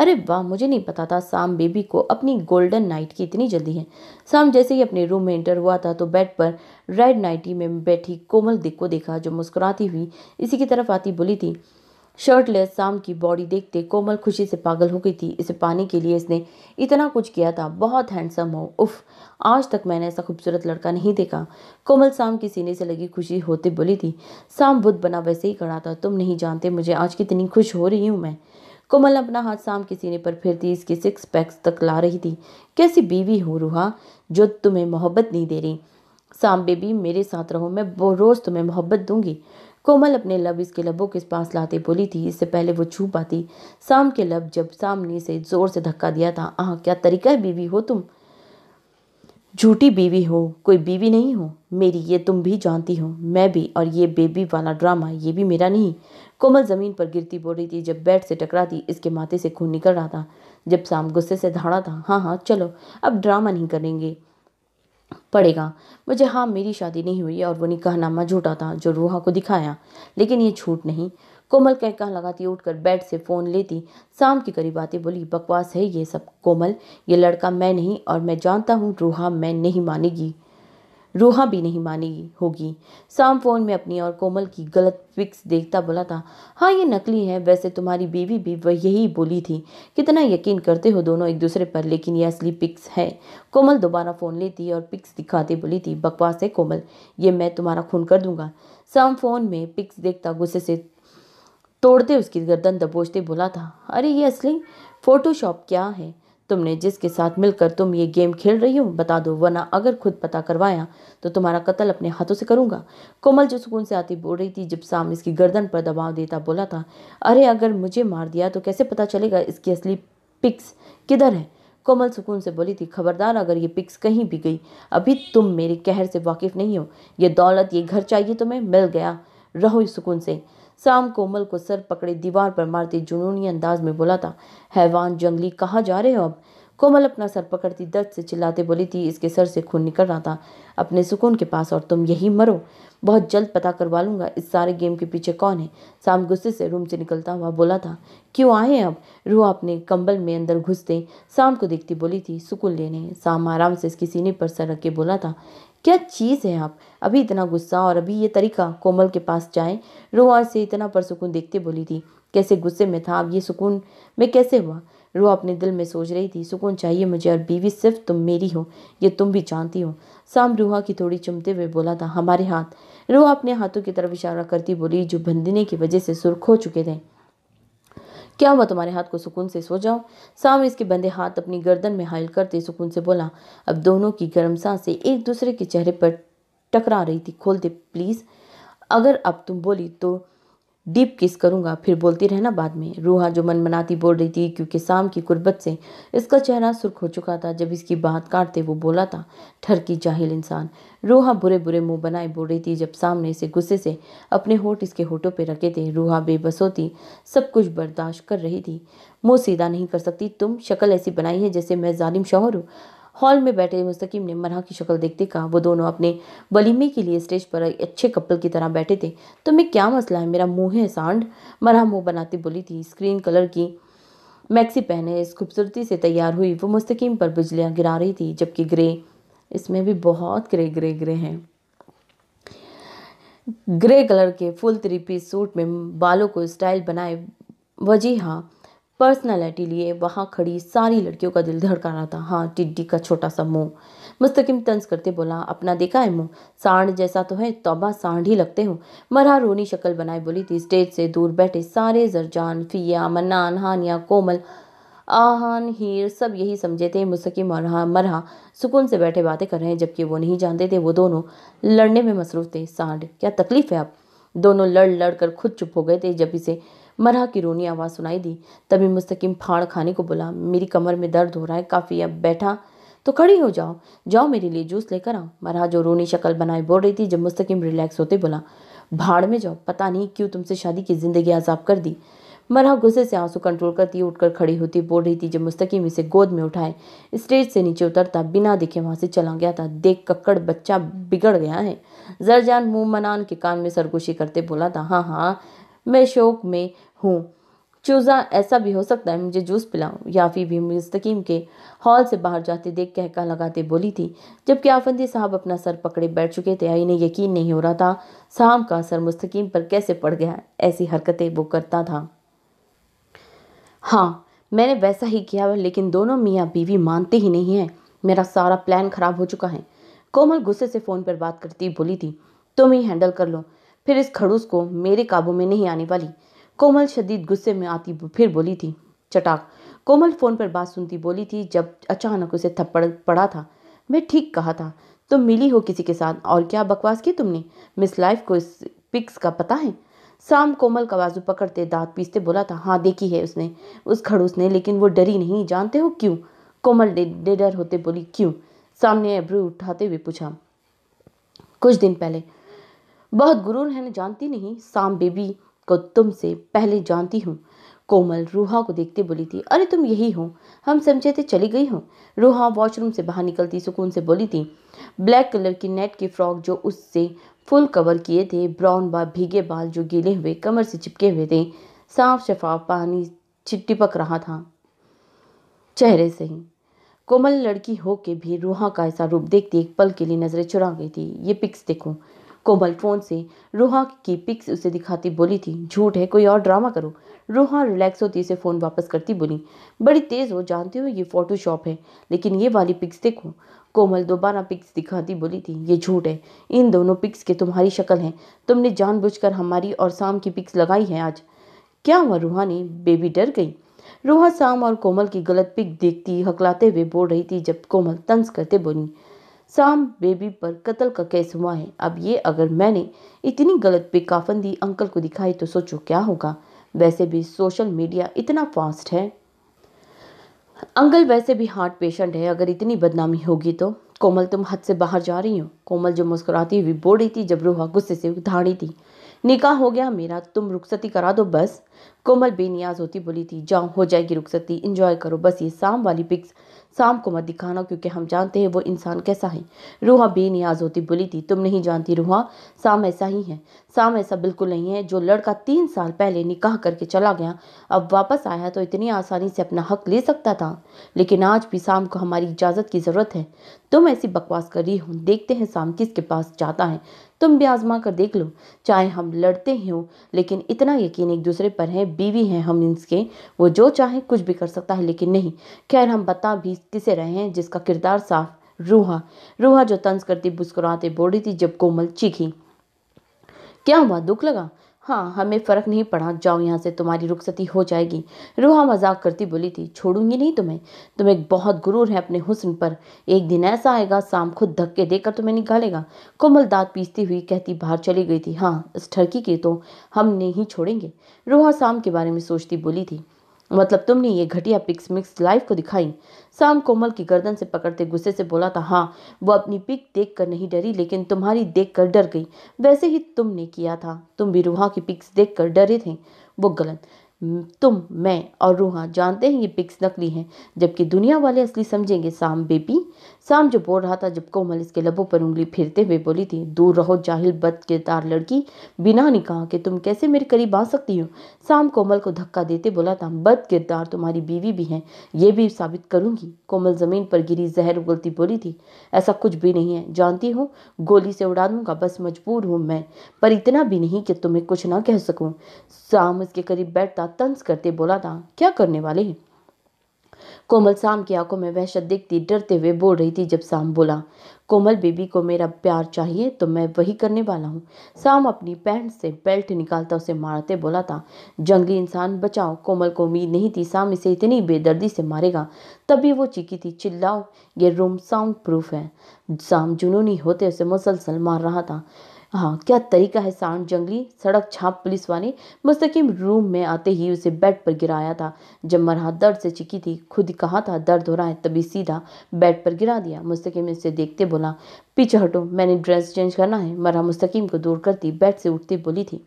अरे वाह मुझे नहीं पता था शाम बेबी को अपनी गोल्डन नाइट की इतनी जल्दी है शाम जैसे ही अपने रूम में एंटर हुआ था तो बेड पर रेड नाइटी में बैठी कोमल दिक को देखा जो मुस्कुराती हुई इसी की तरफ आती बोली थी शर्टलेस साम की बॉडी देखते कोमल खुशी से पागल हो गई थी इसे पाने के लिए इसने इतना कुछ किया था बहुत हैंडसम हो उफ आज तक मैंने ऐसा खूबसूरत लड़का नहीं देखा कोमल शाम के सीने से लगी खुशी होते बोली थी शाम बुद्ध बना वैसे ही खड़ा था तुम नहीं जानते मुझे आज कितनी खुश हो रही हूँ मैं कोमल अपना हाथ शाम के सीने पर फिरती इसके सिक्स पैक्स तक ला रही थी कैसी बीवी हो रूहा जो तुम्हें मोहब्बत नहीं दे रही शाम बेबी मेरे साथ रहो मैं वो रोज़ तुम्हें मोहब्बत दूंगी कोमल अपने लब इसके लबों के पास लाते बोली थी इससे पहले वो छू पाती शाम के लब जब सामने से जोर से धक्का दिया था आह क्या तरीका है बीवी हो तुम झूठी बीवी हो कोई बीवी नहीं हो मेरी ये तुम भी जानती हो मैं भी और ये बेबी वाला ड्रामा ये भी मेरा नहीं कोमल ज़मीन पर गिरती बोल रही थी जब बैट से टकरा थी इसके माथे से खून निकल रहा था जब शाम गुस्से से धाड़ा था हाँ हाँ चलो अब ड्रामा नहीं करेंगे पड़ेगा मुझे हाँ मेरी शादी नहीं हुई और वो निकाहनामा झूठा था जो रूहा को दिखाया लेकिन ये झूठ नहीं कोमल कहका लगाती उठकर बेड से फ़ोन लेती शाम के करीब आती बोली बकवास है ये सब कोमल ये लड़का मैं नहीं और मैं जानता हूँ रूहा मैं नहीं मानेगी रोहा भी नहीं मानी होगी साम फोन में अपनी और कोमल की गलत पिक्स देखता बोला था हाँ ये नकली है वैसे तुम्हारी बीवी भी वह यही बोली थी कितना यकीन करते हो दोनों एक दूसरे पर लेकिन ये असली पिक्स है कोमल दोबारा फ़ोन लेती और पिक्स दिखाते बोली थी बकवास है कोमल ये मैं तुम्हारा खून कर दूंगा साम फोन में पिक्स देखता गुस्से से तोड़ते उसकी गर्दन दबोचते बोला था अरे ये असली फ़ोटोशॉप क्या है तुमने जिसके साथ मिलकर तुम ये गेम खेल रही हो बता दो वरना अगर खुद पता करवाया तो तुम्हारा कत्ल अपने हाथों से करूंगा कोमल जो सुकून से आती बोल रही थी जब साम इसकी गर्दन पर दबाव देता बोला था अरे अगर मुझे मार दिया तो कैसे पता चलेगा इसकी असली पिक्स किधर है कोमल सुकून से बोली थी खबरदार अगर ये पिक्स कहीं भी गई अभी तुम मेरे कहर से वाकिफ़ नहीं हो ये दौलत ये घर चाहिए तुम्हें मिल गया रहो सुकून से शाम कोमल को सर पकड़े दीवार पर मारते जुनूनी अंदाज में बोला था हैवान जंगली कहाँ जा रहे हो अब कोमल अपना सर पकड़ती दर्द से चिल्लाते बोली थी इसके सर से खून निकल रहा था अपने सुकून के पास और तुम यही मरो बहुत जल्द पता करवा लूंगा इस सारे गेम के पीछे कौन है शाम गुस्से से रूम से निकलता हुआ बोला था क्यों आए अब रूह अपने कंबल में अंदर घुसते शाम को देखती बोली थी सुकून लेने शाम आराम से इसके सीने पर सर रख के बोला था क्या चीज़ है आप अभी इतना गुस्सा और अभी ये तरीका कोमल के पास जाएं रोआ से इतना परसुकून देखते बोली थी कैसे गुस्से में था अब ये सुकून में कैसे हुआ रूह अपने दिल में सोच रही थी सुकून चाहिए मुझे और बीवी सिर्फ तुम मेरी हो ये तुम भी जानती हो शाम रूहा की थोड़ी चुमते हुए बोला था हमारे हाथ रोहा अपने हाथों की तरफ इशारा करती बोली जो बंदने की वजह से सुर्ख हो चुके थे क्या हुआ तुम्हारे हाथ को सुकून से सो जाओ सामने इसके बंधे हाथ अपनी गर्दन में हायल करते सुकून से बोला अब दोनों की गर्म सांसें एक दूसरे के चेहरे पर टकरा रही थी खोल दे प्लीज़ अगर अब तुम बोली तो डीप किस करूंगा फिर बोलती रहना बाद में रूहा जो मन मनाती बोल रही थी क्योंकि शाम की कुर्बत से इसका चेहरा सुर्ख हो चुका था जब इसकी बात काटते वो बोला था ठरकी जाहिल इंसान रूहा बुरे बुरे मुंह बनाए बोल रही थी जब सामने से गुस्से से अपने होठ इसके होठों पे रखे थे रूहा बेबस होती सब कुछ बर्दाश्त कर रही थी मुंह सीधा नहीं कर सकती तुम शक्ल ऐसी बनाई है जैसे मैं जालिम शोहर हूँ हॉल में बैठे मुस्तकीम ने मरहा की शक्ल देखते कहा वो दोनों अपने वलीमे के लिए स्टेज पर अच्छे कपल की तरह बैठे थे तुम्हें क्या मसला है मेरा मुँह है सांड मरह मुँह बनाती बोली थी स्क्रीन कलर की मैक्सी पहने इस खूबसूरती से तैयार हुई वो मुस्तकीम पर बिजलियाँ गिरा रही थी जबकि ग्रे इसमें भी बहुत ग्रे ग्रे ग्रे हैं ग्रे कलर के फुल थ्री पीस सूट में बालों को स्टाइल बनाए वजीहा पर्सनालिटी लिए वहाँ खड़ी सारी लड़कियों का दिल धड़का रहा था हाँ टिड्डी का छोटा सा मुंह मुस्तकिम तंज करते बोला अपना देखा है मुंह सांड जैसा तो है तोबा सांड ही लगते हो मरहा रोनी शक्ल बनाए बोली थी स्टेज से दूर बैठे सारे जरजान फिया मन्नान हानिया कोमल आहान हीर सब यही समझे थे मुस्तकिम और मरहा, मरहा सुकून से बैठे बातें कर रहे हैं जबकि वो नहीं जानते थे वो दोनों लड़ने में मसरूफ़ थे सांड क्या तकलीफ़ है आप दोनों लड़ लड़ कर खुद चुप हो गए थे जब इसे मरहा की रोनी आवाज़ सुनाई दी तभी मुस्तकिम फाड़ खाने को बोला मेरी कमर में दर्द हो रहा है काफ़ी अब बैठा तो खड़ी हो जाओ जाओ मेरे लिए जूस लेकर आओ मरहा जो रोनी शक्ल बनाए बोल रही थी जब मुस्तकिम रिलैक्स होते बोला भाड़ में जाओ पता नहीं क्यों तुमसे शादी की ज़िंदगी आज़ाब कर दी मरहा गुस्से से आंसू कंट्रोल करती उठकर खड़ी होती बोल रही थी जब मुस्तकिम इसे गोद में उठाए स्टेज से नीचे उतरता बिना दिखे वहाँ से चला गया था देख कक्कड़ बच्चा बिगड़ गया है जरजान मुँह मनान के कान में सरगोशी करते बोला था हाँ हाँ मैं शोक में हूँ चूज़ा ऐसा भी हो सकता है मुझे जूस पिलाऊं याफ़ी भी मुस्तकीम के हॉल से बाहर जाते देख कह लगाते बोली थी जबकि आफंदी साहब अपना सर पकड़े बैठ चुके थे ने यकीन नहीं हो रहा था साहब का सर मुस्तकीम पर कैसे पड़ गया ऐसी हरकतें वो करता था हाँ मैंने वैसा ही किया लेकिन दोनों मियाँ बीवी मानते ही नहीं हैं मेरा सारा प्लान ख़राब हो चुका है कोमल गुस्से से फ़ोन पर बात करती बोली थी तुम ही हैंडल कर लो फिर इस खड़ूस को मेरे काबू में नहीं आने वाली कोमल शदीद गुस्से में आती फिर बोली थी चटाक कोमल फ़ोन पर बात सुनती बोली थी जब अचानक उसे थप्पड़ पड़ा था मैं ठीक कहा था तुम मिली हो किसी के साथ और क्या बकवास की तुमने मिस लाइफ को इस पिक्स का पता है शाम कोमल का बाजू पकड़ते दांत पीसते बोला था हाँ देखी है उसने उस खड़ूस ने लेकिन वो डरी नहीं जानते हो क्यों कोमल डर होते बोली क्यों सामने एब्रू उठाते हुए पूछा कुछ दिन पहले बहुत गुरूर है जानती नहीं साम बेबी को तुमसे पहले जानती हूँ कोमल रूहा को देखते बोली थी अरे तुम यही हो हम समझे थे चली गई हो रूहा वॉशरूम से बाहर निकलती सुकून से बोली थी ब्लैक कलर की नेट की फ्रॉक जो उससे फुल कवर किए थे ब्राउन बाल भीगे बाल जो गीले हुए कमर से चिपके हुए थे साफ शफाफ पानी चिपक रहा था चेहरे से ही कोमल लड़की होके भी रूहा का ऐसा रूप देखती एक पल के लिए नजरें चुरा गई थी ये पिक्स देखो कोमल फ़ोन से रोहा की पिक्स उसे दिखाती बोली थी झूठ है कोई और ड्रामा करो रोहा रिलैक्स होती से फ़ोन वापस करती बोली बड़ी तेज़ हो जानते हो ये फ़ोटोशॉप है लेकिन ये वाली पिक्स देखो कोमल दोबारा पिक्स दिखाती बोली थी ये झूठ है इन दोनों पिक्स के तुम्हारी शक्ल हैं तुमने जानबूझकर हमारी और शाम की पिक्स लगाई है आज क्या हुआ रूहा ने बेबी डर गई रोहा शाम और कोमल की गलत पिक देखती हकलाते हुए बोल रही थी जब कोमल तंज करते बोली साम बेबी पर कत्ल का केस हुआ है अब ये अगर मैंने इतनी गलत बेकाफंदी अंकल को दिखाई तो सोचो क्या होगा वैसे भी सोशल मीडिया इतना फास्ट है अंकल वैसे भी हार्ट पेशेंट है अगर इतनी बदनामी होगी तो कोमल तुम हद से बाहर जा रही हो कोमल जो मुस्कुराती हुई बोल थी जब रूहा गुस्से से धाड़ी थी निकाह हो गया मेरा तुम रुखसती करा दो बस कोमल बेनियाज होती बोली थी जाओ हो जाएगी रुखसती इंजॉय करो बस ये शाम वाली पिक्स शाम को मत दिखाना क्योंकि हम जानते हैं वो इंसान कैसा है रूहा बेनियाज होती बोली थी तुम नहीं जानती रूहा शाम ऐसा ही है शाम ऐसा बिल्कुल नहीं है जो लड़का तीन साल पहले निकाह करके चला गया अब वापस आया तो इतनी आसानी से अपना हक ले सकता था लेकिन आज भी शाम को हमारी इजाज़त की ज़रूरत है तुम ऐसी बकवास कर रही हो देखते हैं शाम किसके पास जाता है तुम भी आजमा कर देख लो चाहे हम लड़ते हो लेकिन इतना यकीन एक दूसरे पर है बीवी हैं हम इसके वो जो चाहे कुछ भी कर सकता है लेकिन नहीं खैर हम बता भी किसे रहे हैं जिसका किरदार साफ रूहा रूहा जो तंज करती मुस्कुराते बोड़ी थी जब कोमल चीखी क्या हुआ दुख लगा हाँ हमें फ़र्क नहीं पड़ा जाओ यहाँ से तुम्हारी रुखसती हो जाएगी रूहा मजाक करती बोली थी छोड़ूंगी नहीं तुम्हें तुम्हें बहुत गुरूर है अपने हुसन पर एक दिन ऐसा आएगा शाम खुद धक्के देकर तुम्हें निकालेगा कोमल दांत पीसती हुई कहती बाहर चली गई थी हाँ इस ठरकी के तो हम नहीं छोड़ेंगे रूहा शाम के बारे में सोचती बोली थी मतलब तुमने ये घटिया पिक्स मिक्स लाइफ को दिखाई शाम कोमल की गर्दन से पकड़ते गुस्से से बोला था हाँ वो अपनी पिक देख कर नहीं डरी लेकिन तुम्हारी देख कर डर गई वैसे ही तुमने किया था तुम भी रूहा की पिक्स देख कर डरे थे वो गलत तुम मैं और रूहा जानते हैं ये पिक्स नकली हैं जबकि दुनिया वाले असली समझेंगे शाम बेबी शाम जो बोल रहा था जब कोमल इसके लबों पर उंगली फिरते हुए बोली थी दूर रहो जाहिल बद किरदार लड़की बिना कहा कि तुम कैसे मेरे करीब आ सकती हो शाम कोमल को धक्का देते बोला था बद किरदार तुम्हारी बीवी भी है ये भी साबित करूंगी कोमल ज़मीन पर गिरी जहर उगलती बोली थी ऐसा कुछ भी नहीं है जानती हूँ गोली से उड़ा दूंगा बस मजबूर हूँ मैं पर इतना भी नहीं कि तुम्हें कुछ ना कह सकूँ शाम उसके करीब बैठता तंस करते बोला था क्या करने वाले हैं कोमल शाम की आंखों में वहशत दिखती डरते हुए बोल रही थी जब शाम बोला कोमल बेबी को मेरा प्यार चाहिए तो मैं वही करने वाला हूँ शाम अपनी पैंट से बेल्ट निकालता उसे मारते बोला था जंगली इंसान बचाओ कोमल को उम्मीद नहीं थी शाम इसे इतनी बेदर्दी से मारेगा तभी वो चीखी थी चिल्लाओ ये रूम साउंड प्रूफ है शाम जुनूनी होते उसे मुसलसल मार रहा था हाँ क्या तरीका है सांड जंगली सड़क छाप पुलिस वाले मुस्तकीम रूम में आते ही उसे बेड पर गिराया था जब मरहा दर्द से चिकी थी खुद कहा था दर्द हो रहा है तभी सीधा बेड पर गिरा दिया मुस्तकीम इसे देखते बोला पीछे हटो मैंने ड्रेस चेंज करना है मरहा मुस्तकीम को दूर करती बेड से उठती बोली थी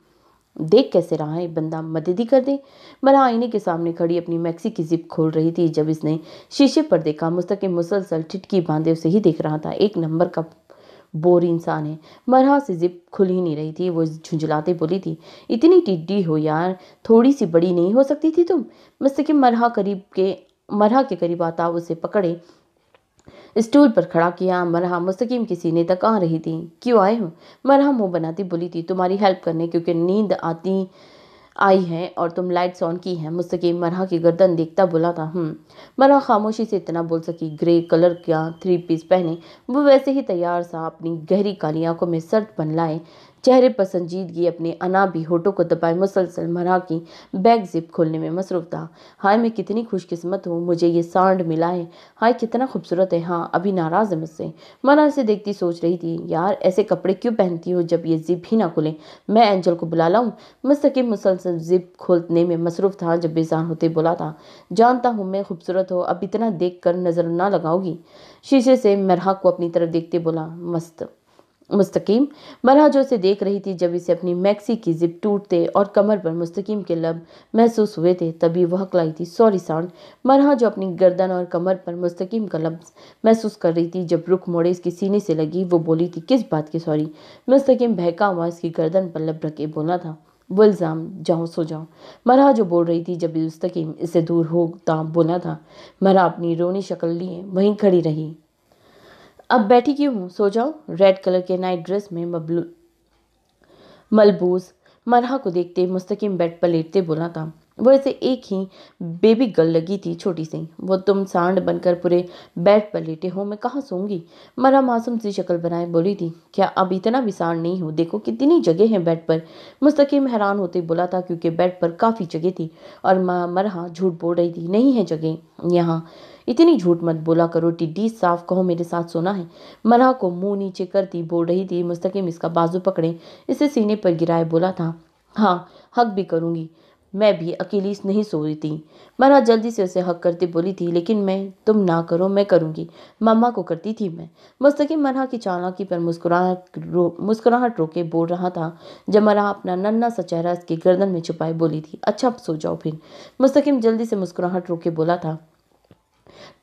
देख कैसे रहा है बंदा मदद ही कर दे मरा आईने के सामने खड़ी अपनी मैक्सी की जिप खोल रही थी जब इसने शीशे पर देखा मुस्तकिम मुसलसल ठिटकी बांधे उसे ही देख रहा था एक नंबर का बोर इंसान है मरहा से जिप खुल ही नहीं रही थी वो झुंझलाते बोली थी इतनी टिड्डी हो यार थोड़ी सी बड़ी नहीं हो सकती थी तुम मस्त कि मरहा करीब के मरहा के करीब आता उसे पकड़े स्टूल पर खड़ा किया मरहा मुस्तकीम के सीने तक आ रही थी क्यों आए हो मरहा मुंह बनाती बोली थी तुम्हारी हेल्प करने क्योंकि नींद आती आई हैं और तुम लाइट्स ऑन की हैं मुस्तकीम मरहा की गर्दन देखता बोला था हम हम्म, मरहा खामोशी से इतना बोल सकी ग्रे कलर का थ्री पीस पहने वो वैसे ही तैयार सा अपनी गहरी काली आंखों में सर्द पन लाए चेहरे पर संजीदगी अपने अनाबी होठों को दबाए मुसलसल मरा की बैग जिप खोलने में मसरूफ था हाय मैं कितनी खुशकिस्मत हूँ मुझे ये सांड मिला है हाय कितना खूबसूरत है हाँ अभी नाराज़ है मुझसे मना इसे देखती सोच रही थी यार ऐसे कपड़े क्यों पहनती हो जब ये जिप ही ना खुले मैं एंजल को बुला लाऊँ सके मुसलसल जिप खोलने में मसरूफ था जब बेजान होते बोला था जानता हूँ मैं खूबसूरत हो अब इतना देख कर नज़र ना लगाओगी शीशे से मरहा को अपनी तरफ देखते बोला मस्त मुस्तकीम मरह जो देख रही थी जब इसे अपनी मैक्सी की जिप टूटते और कमर पर मुस्तकीम के लब महसूस हुए थे तभी वह लाई थी सॉरी साउंड मरह जो अपनी गर्दन और कमर पर मुस्तकीम का लब महसूस कर रही थी जब रुख मोड़े इसके सीने से लगी वो बोली थी किस बात की सॉरी मुस्तकीम बहका हुआ इसकी गर्दन पर लब रखे बोला था वो इल्ज़ाम जाओ सो जाओ मरहा जो बोल रही थी जब मुस्तकीम इससे दूर होता बोला था मरा अपनी रोनी शक्ल लिए वहीं खड़ी रही अब बैठी क्यों हूँ सो जाओ रेड कलर के नाइट ड्रेस में मबलू मलबूस मरहा को देखते मुस्तकिम बेड पर लेटते बोला था वो ऐसे एक ही बेबी गर्ल लगी थी छोटी सी वो तुम सांड बनकर पूरे बेड पर लेटे हो मैं कहाँ सोंगी मरा मासूम सी शक्ल बनाए बोली थी क्या अब इतना भी सांड नहीं हो देखो कितनी जगह है बेड पर मुस्तकिम हैरान होते बोला था क्योंकि बेड पर काफ़ी जगह थी और मरहा झूठ बोल रही थी नहीं है जगह यहाँ इतनी झूठ मत बोला करो टिड्डी साफ कहो मेरे साथ सोना है मना को मुंह नीचे करती बोल रही थी मुस्तकिम इसका बाजू पकड़े इसे सीने पर गिराए बोला था हाँ हक भी करूँगी मैं भी अकेली नहीं सो रही थी मना जल्दी से उसे हक करती बोली थी लेकिन मैं तुम ना करो मैं करूँगी मामा को करती थी मैं मुस्तकिम मना की चालाकी पर मुस्कुराहट रो मुस्कुराहट रोके बोल रहा था जब मना अपना नन्ना सा चेहरा इसकी गर्दन में छुपाए बोली थी अच्छा सो जाओ फिर मुस्तकिम जल्दी से मुस्कुराहट रोके बोला था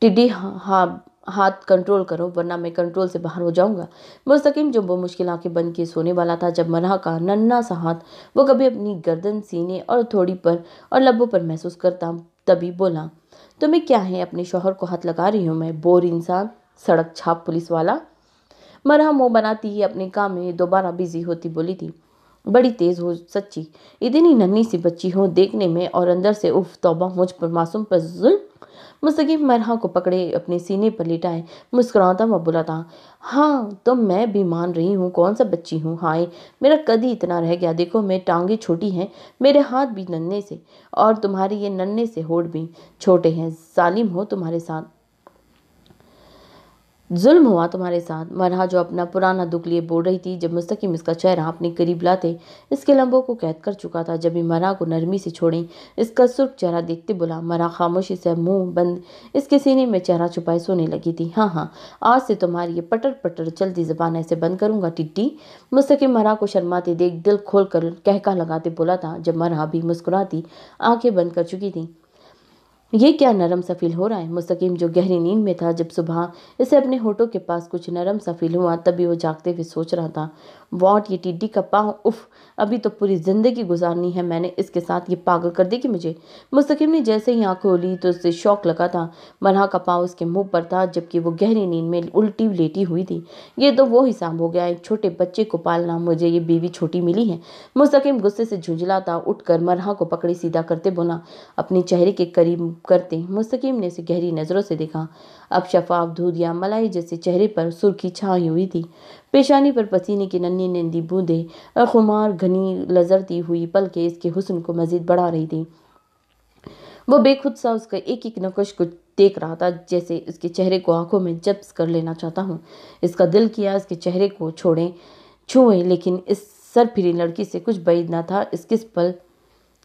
टिड्डी हाँ हाथ कंट्रोल करो वरना मैं कंट्रोल से बाहर हो जाऊंगा मुस्तकीम जो मुश्किल आंखें बन के सोने वाला था जब मना का नन्ना सा हाथ वो कभी अपनी गर्दन सीने और थोड़ी पर और लब्बों पर महसूस करता तभी बोला तुम्हें क्या है अपने शोहर को हाथ लगा रही हूँ मैं बोर इंसान सड़क छाप पुलिस वाला मरह मुँह बनाती ही अपने काम में दोबारा बिजी होती बोली थी बड़ी तेज़ हो सच्ची इतनी नन्ही सी बच्ची हो देखने में और अंदर से उफ तोबा मुझ पर मासूम पर जुल्म मुस्तकीम मरहा को पकड़े अपने सीने पर लिटाए मुस्कुराता बोला था हाँ तो मैं भी मान रही हूँ कौन सा बच्ची हूँ हाय मेरा कदी इतना रह गया देखो मैं टांगे छोटी हैं मेरे हाथ भी नन्हे से और तुम्हारे ये नन्हे से होड़ भी छोटे हैं जालिम हो तुम्हारे साथ जुल्म हुआ तुम्हारे साथ मरहा जो अपना पुराना दुख लिए बोल रही थी जब मुस्तकिम इसका चेहरा अपने करीब लाते इसके लम्बों को कैद कर चुका था जब भी मरहा को नरमी से छोड़ें इसका सुर्ख चेहरा देखते बोला मरहा खामोशी से मुंह बंद इसके सीने में चेहरा छुपाए सोने लगी थी हाँ हाँ आज से तुम्हारी ये पटर पटर चलती जबान ऐसे बंद करूँगा टिड्डी मुस्तकिम मरहा को शर्माते देख दिल खोल कर कहका लगाते बोला था जब मरहा भी मुस्कुराती आंखें बंद कर चुकी थी ये क्या नरम सफील हो रहा है मुस्तकीम जो गहरी नींद में था जब सुबह इसे अपने होठों के पास कुछ नरम सफील हुआ तभी वो जागते हुए सोच रहा था वॉट ये टिड्डी का पाँव उफ अभी तो पूरी ज़िंदगी गुजारनी है मैंने इसके साथ ये पागल कर दी कि मुझे मुस्तकिम ने जैसे ही आँखें उली तो उससे शौक लगा था मना का पाँव उसके मुंह पर था जबकि वो गहरी नींद में उल्टी लेटी हुई थी ये तो वो हिसाब हो गया एक छोटे बच्चे को पालना मुझे ये बीवी छोटी मिली है मुस्तकिम गुस्से से झुंझला था उठकर मरहा को पकड़े सीधा करते बोना अपने चेहरे के करीब करते मुस्तकिम ने उसे गहरी नज़रों से देखा अब शफाफ दूध या मलाई जैसे चेहरे पर सुर्खी छाई हुई थी पेशानी पर पसीने की नन्नी नंदी बूंदे और खुमार घनी लजरती हुई पल के इसके हुसन को मज़ीद बढ़ा रही थी वो बेखुद सा उसका एक एक नकश को देख रहा था जैसे उसके चेहरे को आंखों में जब्स कर लेना चाहता हूँ इसका दिल किया इसके चेहरे को छोड़ें छुए लेकिन इस सर फिरी लड़की से कुछ बैद ना था इस किस पल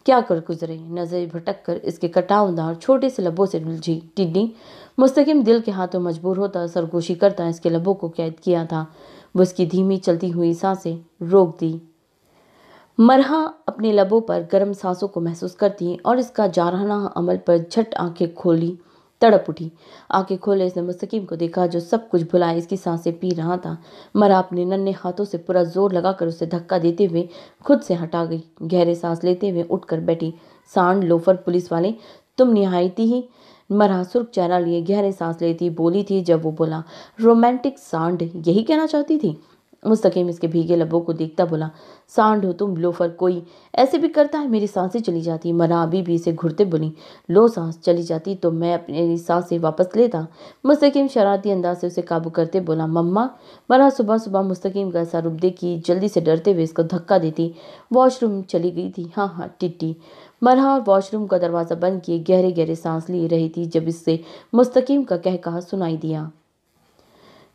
क्या कर गुजरे नज़र भटक कर इसके कटावदार छोटे से लबों से उलझी टिड्डी मुस्तकिम दिल के हाथों मजबूर होता सरगोशी करता इसके लबों को कैद किया था वो इसकी धीमी चलती हुई सांसें रोक दी मरहा अपने लबों पर गर्म सांसों को महसूस करती और इसका जारहाना अमल पर झट आंखें खोली तड़प उठी आंखें खोले इसने मुस्तकीम को देखा जो सब कुछ भुलाए इसकी सांसें पी रहा था मरा अपने नन्हे हाथों से पूरा जोर लगाकर उसे धक्का देते हुए खुद से हटा गई गहरे सांस लेते हुए उठकर बैठी सांड लोफर पुलिस वाले तुम निहायती ही मरा सुर्ख चेहरा लिए गहरे सांस लेती बोली थी जब वो बोला रोमांटिक सांड यही कहना चाहती थी मुस्तकीम इसके भीगे लबों को देखता बोला सांड हो तुम लोफर कोई ऐसे भी करता है मेरी सांसें चली जाती मना अभी भी इसे घुरते बोली लो सांस चली जाती तो मैं अपनी सांसें वापस लेता मुस्तकीम शरारती अंदाज से उसे काबू करते बोला मम्मा मना सुबह सुबह मुस्तकीम का ऐसा रूप देखी जल्दी से डरते हुए इसको धक्का देती वॉशरूम चली गई थी हाँ हाँ टिट्टी मरहा वॉशरूम का दरवाज़ा बंद किए गहरे गहरे सांस ली रही थी जब इससे मुस्तकीम का कह कहा सुनाई दिया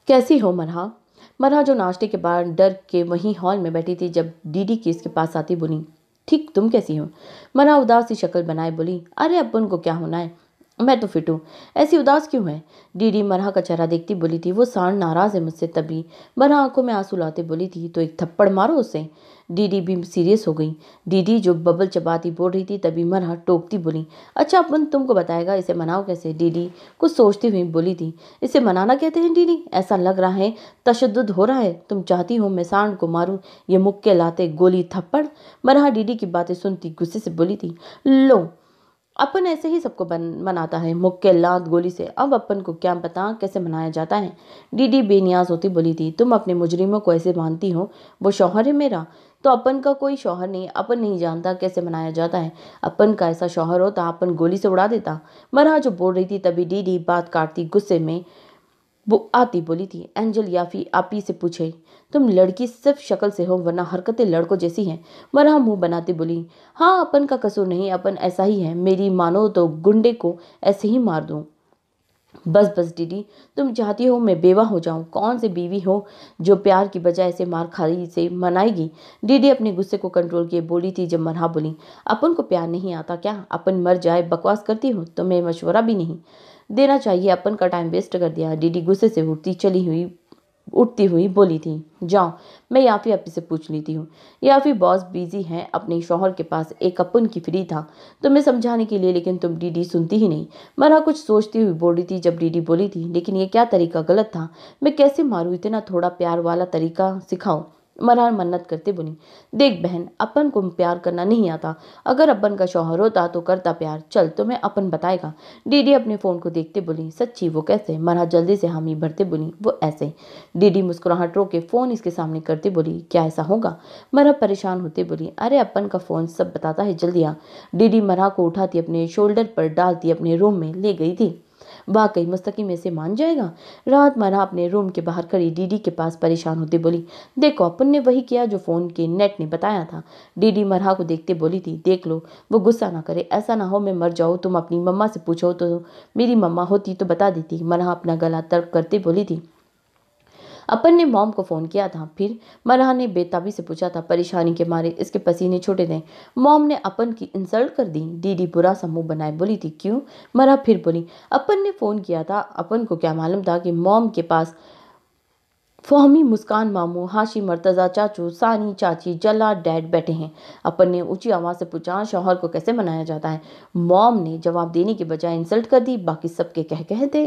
कैसी हो मरहा मरहा जो नाश्ते के बाद डर के वहीं हॉल में बैठी थी जब डीडी की इसके पास आती बोली ठीक तुम कैसी हो मना उदास शक्ल बनाए बोली अरे अपुन को क्या होना है मैं तो फिट हूँ ऐसी उदास क्यों है डीडी मरहा का चेहरा देखती बोली थी वो सांड नाराज है मुझसे तभी मरहा आंखों में आंसू लाते बोली थी तो एक थप्पड़ मारो उसे डीडी भी सीरियस हो गई डीडी जो बबल चबाती बोल रही थी तभी मरहा टोकती बोली अच्छा अपन तुमको बताएगा इसे मनाओ कैसे डीडी कुछ सोचती हुई बोली थी इसे मनाना कहते हैं डीडी ऐसा लग रहा है तशद हो रहा है तुम चाहती हो मैं सांड को मारूँ ये मुक्के लाते गोली थप्पड़ मरहा डीडी की बातें सुनती गुस्से से बोली थी लो अपन ऐसे ही सबको बन मनाता है मुक्के लात गोली से अब अपन को क्या पता कैसे मनाया जाता है डीडी बेनियाज होती बोली थी तुम अपने मुजरिमों को ऐसे मानती हो वो शौहर है मेरा तो अपन का कोई शौहर नहीं अपन नहीं जानता कैसे मनाया जाता है अपन का ऐसा शौहर होता अपन गोली से उड़ा देता मरहा जो बोल रही थी तभी डीडी बात काटती गुस्से में वो आती बोली थी एंजल याफी आप ही से पूछे तुम लड़की सिर्फ शक्ल से हो वरना हरकतें लड़कों जैसी हैं मरहम हाँ मुंह बनाते बोली हाँ अपन का कसूर नहीं अपन ऐसा ही है मेरी मानो तो गुंडे को ऐसे ही मार दूँ बस बस दीदी तुम चाहती हो मैं बेवा हो जाऊं कौन से बीवी हो जो प्यार की बजाय से मार खाई से मनाएगी दीदी अपने गुस्से को कंट्रोल किए बोली थी जब मरहा बोली अपन को प्यार नहीं आता क्या अपन मर जाए बकवास करती हो तो मैं मशवरा भी नहीं देना चाहिए अपन का टाइम वेस्ट कर दिया डीडी गुस्से से उठती चली हुई उठती हुई बोली थी जाओ मैं याफ़ी आप से पूछ लेती हूँ याफ़ी बॉस बिजी हैं अपने शोहर के पास एक अपन की फ्री था तुम्हें समझाने के लिए लेकिन तुम डीडी सुनती ही नहीं मरा कुछ सोचती हुई बोल रही थी जब डीडी बोली थी लेकिन ये क्या तरीका गलत था मैं कैसे मारूँ इतना थोड़ा प्यार वाला तरीका सिखाऊँ मन मन्नत करते बोली देख बहन अपन को प्यार करना नहीं आता अगर अपन का शौहर होता तो करता प्यार चल तो मैं अपन बताएगा डीडी अपने फ़ोन को देखते बोली सच्ची वो कैसे मरहा जल्दी से हामी भरते बोली वो ऐसे डीडी मुस्कुराहट रो के फ़ोन इसके सामने करते बोली क्या ऐसा होगा मरहा परेशान होते बोली अरे अपन का फ़ोन सब बताता है जल्दी आ डीडी मरहा को उठाती अपने शोल्डर पर डालती अपने रूम में ले गई थी वाकई मुस्तकी में से मान जाएगा रात मारा अपने रूम के बाहर खड़ी डीडी के पास परेशान होते बोली देखो अपन ने वही किया जो फ़ोन के नेट ने बताया था डीडी मरहा को देखते बोली थी देख लो वो गुस्सा ना करे ऐसा ना हो मैं मर जाऊँ तुम अपनी मम्मा से पूछो तो मेरी मम्मा होती तो बता देती मरहा अपना गला तर्क करते बोली थी अपन ने मॉम को फ़ोन किया था फिर मरहा ने बेताबी से पूछा था परेशानी के मारे इसके पसीने छोटे थे मॉम ने अपन की इंसल्ट कर दी दीदी बुरा सा मुँह बनाए बोली थी क्यों मरहा फिर बोली अपन ने फ़ोन किया था अपन को क्या मालूम था कि मॉम के पास फोहमी मुस्कान मामू हाशी मर्तज़ा चाचू सानी चाची जला डैड बैठे हैं अपन ने ऊंची आवाज़ से पूछा शौहर को कैसे मनाया जाता है मॉम ने जवाब देने के बजाय इंसल्ट कर दी बाकी सबके कह कहते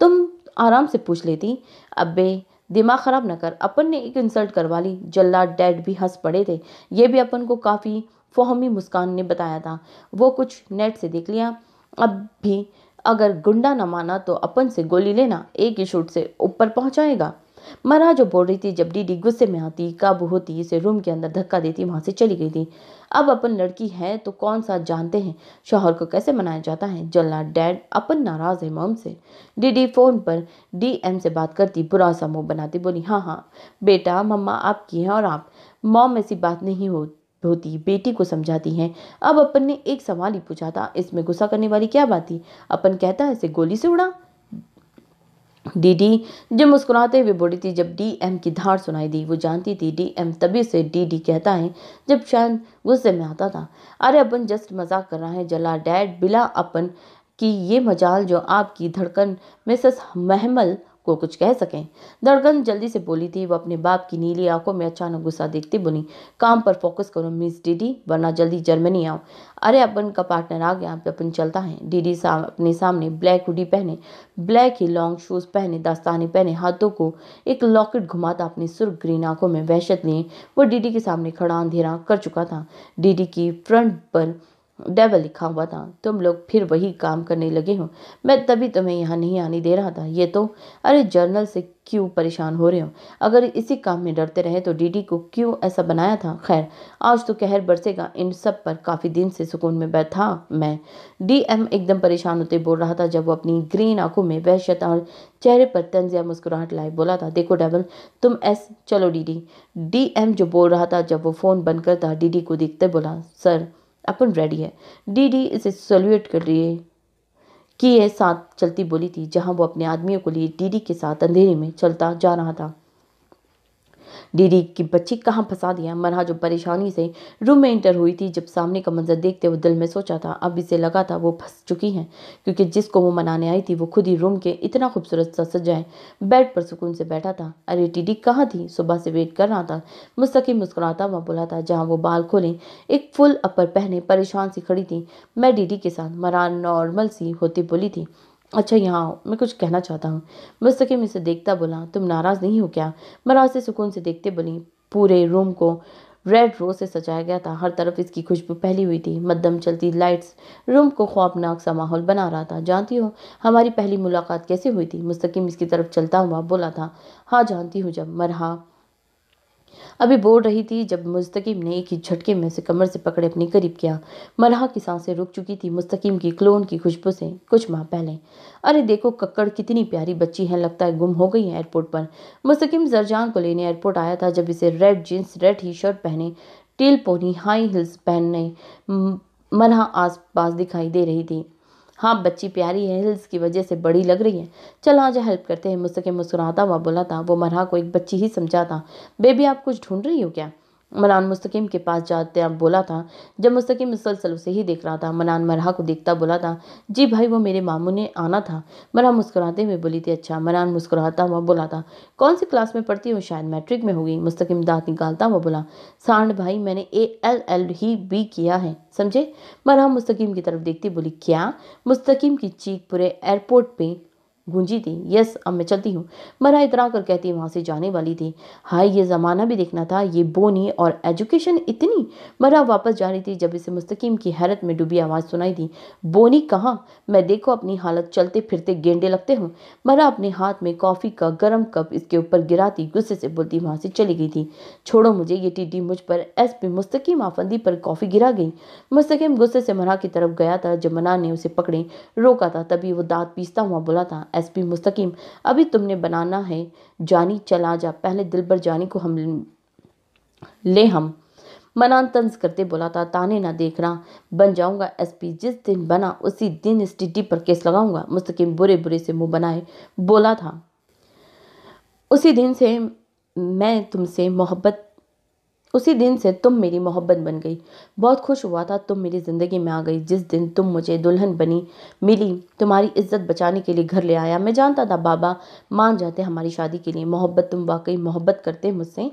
तुम आराम से पूछ लेती अबे दिमाग ख़राब ना कर अपन ने एक इंसल्ट करवा ली जल्लाद डैड भी हंस पड़े थे ये भी अपन को काफ़ी फ़ोहमी मुस्कान ने बताया था वो कुछ नेट से देख लिया अब भी अगर गुंडा न माना तो अपन से गोली लेना एक ही शूट से ऊपर पहुंचाएगा मरा जो बोल रही थी जब डीडी गुस्से में आती काबू होती इसे रूम के अंदर धक्का देती वहाँ से चली गई थी अब अपन लड़की है तो कौन सा जानते हैं शोहर को कैसे मनाया जाता है जलना डैड अपन नाराज़ है मोम से डीडी फ़ोन पर डीएम से बात करती बुरा सा मुँह बनाती बोली हाँ हाँ बेटा मम्मा आपकी हैं और आप मोम ऐसी बात नहीं हो होती बेटी को समझाती हैं अब अपन ने एक सवाल ही पूछा था इसमें गुस्सा करने वाली क्या बात थी अपन कहता है इसे गोली से उड़ा डीडी जो मुस्कुराते हुए बोली थी जब डीएम की धार सुनाई दी वो जानती थी डीएम तभी से डीडी कहता है जब शायद गुस्से में आता था अरे अपन जस्ट मजाक कर रहा है जला डैड बिला अपन कि ये मजाल जो आपकी धड़कन मिसेस महमल को कुछ कह सकें धड़कन जल्दी से बोली थी वह अपने बाप की नीली आंखों में अचानक गुस्सा देखती बोली काम पर फोकस करो मिस डीडी वरना जल्दी जर्मनी आओ अरे अपन का पार्टनर आ गया अपन चलता है डीडी साम, अपने सामने ब्लैक हुडी पहने ब्लैक ही लॉन्ग शूज़ पहने दस्ताने पहने हाथों को एक लॉकेट घुमाता अपनी सुर्ख ग्रीन आंखों में वहशत लिए वो डीडी के सामने खड़ा अंधेरा कर चुका था डीडी की फ्रंट पर डेवल लिखा हुआ था तुम लोग फिर वही काम करने लगे हो मैं तभी तुम्हें यहाँ नहीं आने दे रहा था ये तो अरे जर्नल से क्यों परेशान हो रहे हो अगर इसी काम में डरते रहे तो डीडी को क्यों ऐसा बनाया था खैर आज तो कहर बरसेगा इन सब पर काफ़ी दिन से सुकून में बैठा मैं डीएम एकदम परेशान होते बोल रहा था जब वो अपनी ग्रीन आंखों में वहशत और चेहरे पर तंजिया मुस्कुराहट लाए बोला था देखो डेवल तुम ऐस चलो डीडी डी जो बोल रहा था जब वो फ़ोन बंद करता डी को देखते बोला सर अपन रेडी है डीडी इसे सल्यूट कर रही कि यह साथ चलती बोली थी जहां वो अपने आदमियों को लिए डीडी के साथ अंधेरे में चलता जा रहा था डीडी की बच्ची कहाँ फंसा दिया मरहा जो परेशानी से रूम में इंटर हुई थी जब सामने का मंजर देखते हुए दिल में सोचा था अब इसे लगा था वो फंस चुकी हैं क्योंकि जिसको वो मनाने आई थी वो खुद ही रूम के इतना खूबसूरत सा सजाए बेड पर सुकून से बैठा था अरे टीडी कहाँ थी सुबह से वेट कर रहा था मुस्तकी मुस्कुराता वहाँ बोला था जहाँ वो बाल खोले एक फुल अपर पहने परेशान सी खड़ी थी मैं डीडी के साथ मरा नॉर्मल सी होती बोली थी अच्छा यहाँ आओ मैं कुछ कहना चाहता हूँ मुस्तकिम इसे देखता बोला तुम नाराज़ नहीं हो क्या मराज से सुकून से देखते बोली पूरे रूम को रेड रोज से सजाया गया था हर तरफ इसकी खुशबू पहली हुई थी मद्दम चलती लाइट्स रूम को ख्वाबनाक सा माहौल बना रहा था जानती हो हमारी पहली मुलाकात कैसे हुई थी मुस्तकिम इसकी तरफ चलता हुआ बोला था हाँ जानती हूँ जब मरहा अभी बोल रही थी जब मुस्तकीम ने एक ही झटके में से कमर से पकड़े अपने करीब किया मरहा की सांसें रुक चुकी थी मुस्तकीम की क्लोन की खुशबू से कुछ माह पहले अरे देखो कक्कड़ कितनी प्यारी बच्ची है लगता है गुम हो गई है एयरपोर्ट पर मुस्तकीम जरजान को लेने एयरपोर्ट आया था जब इसे रेड जीन्स रेड ही शर्ट पहने टील पोनी हाई हिल्स पहनने मरहा आस पास दिखाई दे रही थी हाँ बच्ची प्यारी है हिल्स की वजह से बड़ी लग रही है चल आज हेल्प करते हैं मुझसे मुस्कुराता हुआ बोला था वो मरहा को एक बच्ची ही समझा था बेबी आप कुछ ढूंढ रही हो क्या मनान मुस्तकीम के पास जाते बोला था जब मुस्तकीम मुसलसल उसे ही देख रहा था मनान मरहा को देखता बोला था जी भाई वो मेरे मामू ने आना था मरहा मुस्कुराते हुए बोली थी अच्छा मनान मुस्कुराता हुआ बोला था कौन सी क्लास में पढ़ती हूँ शायद मैट्रिक में होगी मुस्तकीम दांत निकालता हुआ बोला सांड भाई मैंने ए एल एल ही बी किया है समझे मरहा मुस्तकीम की तरफ देखती बोली क्या मुस्तकीम की चीख पूरे एयरपोर्ट पर गूंजी थी यस अब मैं चलती हूँ मरा इतरा कर कहती वहाँ से जाने वाली थी हाय ये ज़माना भी देखना था ये बोनी और एजुकेशन इतनी मरा वापस जा रही थी जब इसे मुस्तकीम की हैरत में डूबी आवाज़ सुनाई थी बोनी कहाँ मैं देखो अपनी हालत चलते फिरते गेंडे लगते हूँ मरा अपने हाथ में कॉफ़ी का गर्म कप इसके ऊपर गिराती गुस्से से बोलती वहाँ से चली गई थी छोड़ो मुझे ये टिड्डी मुझ पर एस पी मुस्तकीम आफंदी पर कॉफ़ी गिरा गई मुस्तकीम गुस्से से मरा की तरफ गया था जब मना ने उसे पकड़े रोका था तभी वो दाँत पीसता हुआ बोला था एस पी मुस्तकीम अभी तुमने बनाना है जानी चला जा पहले दिल पर जानी को हम ले हम मनान तंज करते बोला था ताने ना देखना बन जाऊंगा एसपी जिस दिन बना उसी दिन इस टिड्डी पर केस लगाऊंगा मुस्तकिम बुरे बुरे से मुंह बनाए बोला था उसी दिन से मैं तुमसे मोहब्बत उसी दिन से तुम मेरी मोहब्बत बन गई बहुत खुश हुआ था तुम मेरी ज़िंदगी में आ गई जिस दिन तुम मुझे दुल्हन बनी मिली तुम्हारी इज्जत बचाने के लिए घर ले आया मैं जानता था बाबा मान जाते हमारी शादी के लिए मोहब्बत तुम वाकई मोहब्बत करते मुझसे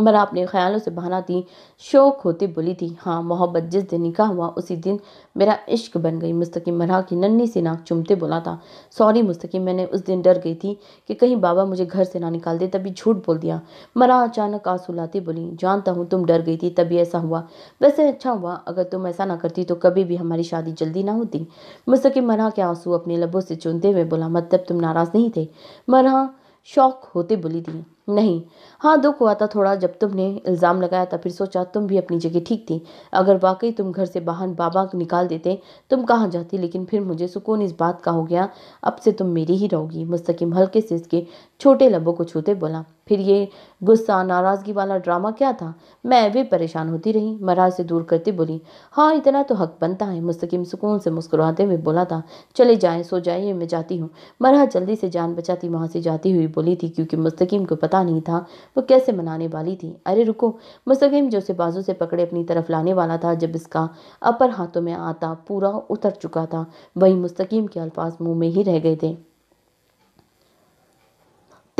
मरा अपने ख्यालों से बहाना दी शौक होते बोली थी हाँ मोहब्बत जिस दिन निकाह हुआ उसी दिन मेरा इश्क बन गई मुस्तकिम मरा की नन्नी सी नाक चुमते बोला था सॉरी मुस्तकिम मैंने उस दिन डर गई थी कि कहीं बाबा मुझे घर से ना निकाल दे तभी झूठ बोल दिया मरा अचानक आंसू लाते बोली जानता हूँ तुम डर गई थी तभी ऐसा हुआ वैसे अच्छा हुआ अगर तुम ऐसा ना करती तो कभी भी हमारी शादी जल्दी ना होती मुस्तकिम मरा के आंसू अपने लबों से चुनते हुए बोला मतलब तुम नाराज़ नहीं थे मरा शौक होते बोली थी नहीं हाँ दुख हुआ था थोड़ा जब तुमने इल्ज़ाम लगाया था फिर सोचा तुम भी अपनी जगह ठीक थी अगर वाकई तुम घर से बाहर बाबा निकाल देते तुम कहाँ जाती लेकिन फिर मुझे सुकून इस बात का हो गया अब से तुम मेरी ही रहोगी मुस्तकिम हल्के से इसके छोटे लबों को छूते बोला फिर ये गुस्सा नाराज़गी वाला ड्रामा क्या था मैं भी परेशान होती रही महाराज से दूर करती बोली हाँ इतना तो हक बनता है मुस्तकिम सुकून से मुस्कुराते हुए बोला था चले जाएं सो जाइए मैं जाती हूँ महाराज जल्दी से जान बचाती वहाँ से जाती हुई बोली थी क्योंकि मुस्तकिम को पता नहीं था वो कैसे मनाने वाली थी अरे रुको मुस्तकिम जो उसे बाजू से पकड़े अपनी तरफ लाने वाला था जब इसका अपर हाथों में आता पूरा उतर चुका था वही मुस्तकीम के अल्फाज मुंह में ही रह गए थे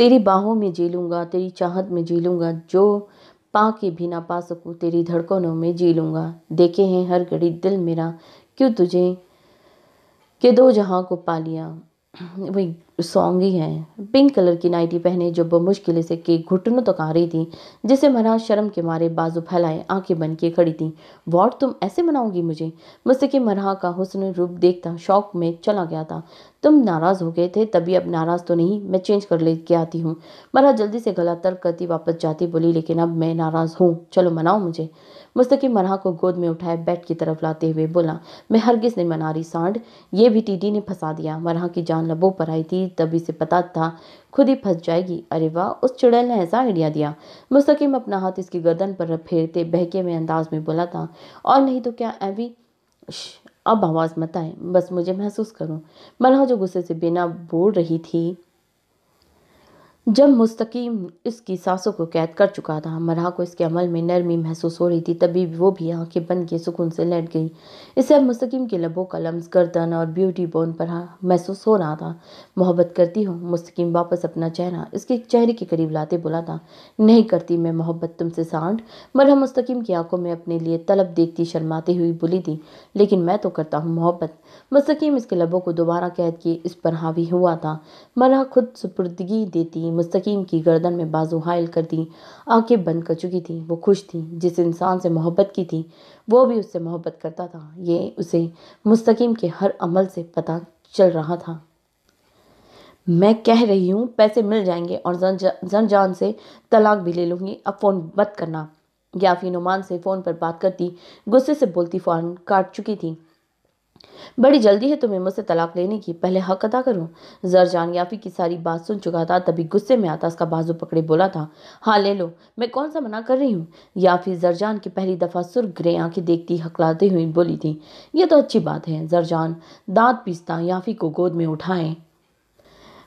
तेरी बाहों में जी लूँगा तेरी चाहत में जी लूँगा जो पा के भी ना पा सकूँ तेरी धड़कनों में जी लूँगा देखे हैं हर घड़ी दिल मेरा क्यों तुझे के दो जहाँ को पा लिया वही सॉन्ग ही हैं पिंक कलर की नाइटी पहने जो बमुश्किल से के घुटनों तक आ रही थी जिसे मना शर्म के मारे बाजू फैलाए आंखें बन के खड़ी थी वॉट तुम ऐसे मनाओगी मुझे मुझसे कि मरहा का हुसन रूप देखता शौक में चला गया था तुम नाराज़ हो गए थे तभी अब नाराज़ तो नहीं मैं चेंज कर ले के आती हूँ मरहा जल्दी से गला तर्क करती वापस जाती बोली लेकिन अब मैं नाराज़ हूँ चलो मनाओ मुझे मुस्तकिम मरहा को गोद में उठाए बेड की तरफ लाते हुए बोला मैं हरगिज़ नहीं मनारी सांड ये भी टीटी ने फंसा दिया मरहा की जान लबों पर आई थी तभी से पता था खुद ही फंस जाएगी अरे वाह उस चुड़ैल ने ऐसा आइडिया दिया मुस्तकीम अपना हाथ इसकी गर्दन पर फेरते बहके में अंदाज में बोला था और नहीं तो क्या अभी अब आवाज़ मत आए बस मुझे महसूस करूँ मरहा जो गुस्से से बिना बोल रही थी जब मुस्तकीम इसकी सांसों को कैद कर चुका था मरहा को इसके अमल में नरमी महसूस हो रही थी तभी वो भी आंखें बंद के सुकून से लेट गई इसे अब मुस्तकीम के लबों का लम्स गर्दन और ब्यूटी बोन पर हाँ महसूस हो रहा था मोहब्बत करती हूँ मुस्तकीम वापस अपना चेहरा इसके चेहरे के करीब लाते बोला था नहीं करती मैं मोहब्बत तुमसे सांड मरह मुस्तकीम की आंखों में अपने लिए तलब देखती शर्माती हुई बोली थी लेकिन मैं तो करता हूँ मोहब्बत मुस्तकीम इसके लबों को दोबारा कैद किए इस पर हावी हुआ था मरह खुद सुपुर्दगी देती मुस्तकीम की गर्दन में बाजू हायल कर दी आंखें बंद कर चुकी थी वो खुश थी जिस इंसान से मोहब्बत की थी वो भी उससे मोहब्बत करता था ये उसे मुस्तकीम के हर अमल से पता चल रहा था मैं कह रही हूँ पैसे मिल जाएंगे और जन जा, जान से तलाक भी ले लूँगी अब फ़ोन मत करना याफी नुमान से फ़ोन पर बात करती गुस्से से बोलती फ़ोन काट चुकी थी बड़ी जल्दी है तुम्हें मुझसे तलाक लेने की पहले हक अदा करो जरजान याफी की सारी बात सुन चुका था तभी गुस्से में आता उसका बाजू पकड़े बोला था हाँ ले लो मैं कौन सा मना कर रही हूँ याफी जरजान की पहली दफ़ा सुर ग्रे आंखें देखती हकलाते हुई बोली थी ये तो अच्छी बात है जरजान दांत पीसता याफी को गोद में उठाएं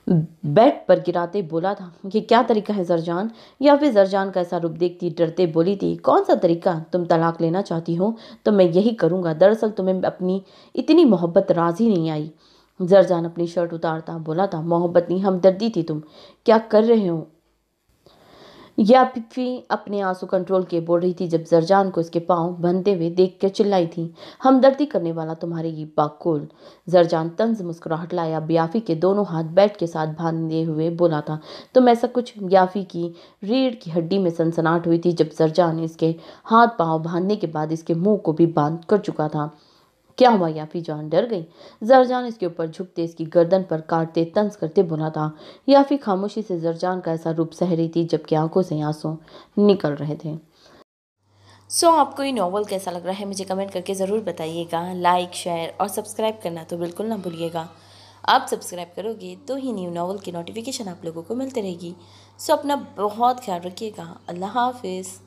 बेड पर गिराते बोला था कि क्या तरीका है जरजान या फिर जरजान का ऐसा रूप देखती डरते बोली थी कौन सा तरीका तुम तलाक लेना चाहती हो तो मैं यही करूँगा दरअसल तुम्हें अपनी इतनी मोहब्बत राजी नहीं आई जरजान अपनी शर्ट उतारता बोला था मोहब्बत नहीं हमदर्दी थी तुम क्या कर रहे हो या पिक्वी अपने आंसू कंट्रोल के बोल रही थी जब जरजान को इसके पांव बनते हुए देख कर चिल्लाई थी हमदर्दी करने वाला तुम्हारे ये बाकुल जरजान तंज मुस्कुराहट लाया ब्याफी के दोनों हाथ बैट के साथ बांधे हुए बोला था तुम ऐसा कुछ ब्याफी की रीढ़ की हड्डी में सनसनाहट हुई थी जब जरजान इसके हाथ पाँव बांधने के बाद इसके मुँह को भी बांध कर चुका था क्या हुआ या जान डर गई जरजान इसके ऊपर झुकते इसकी गर्दन पर काटते तंज करते बुना था याफी खामोशी से जरजान का ऐसा रूप सह रही थी जबकि आंखों से आंसू निकल रहे थे सो so, आपको ये नावल कैसा लग रहा है मुझे कमेंट करके ज़रूर बताइएगा लाइक शेयर और सब्सक्राइब करना तो बिल्कुल ना भूलिएगा आप सब्सक्राइब करोगे तो ही न्यू नावल की नोटिफिकेशन आप लोगों को मिलती रहेगी सो so, अपना बहुत ख्याल रखिएगा अल्लाह हाफिज़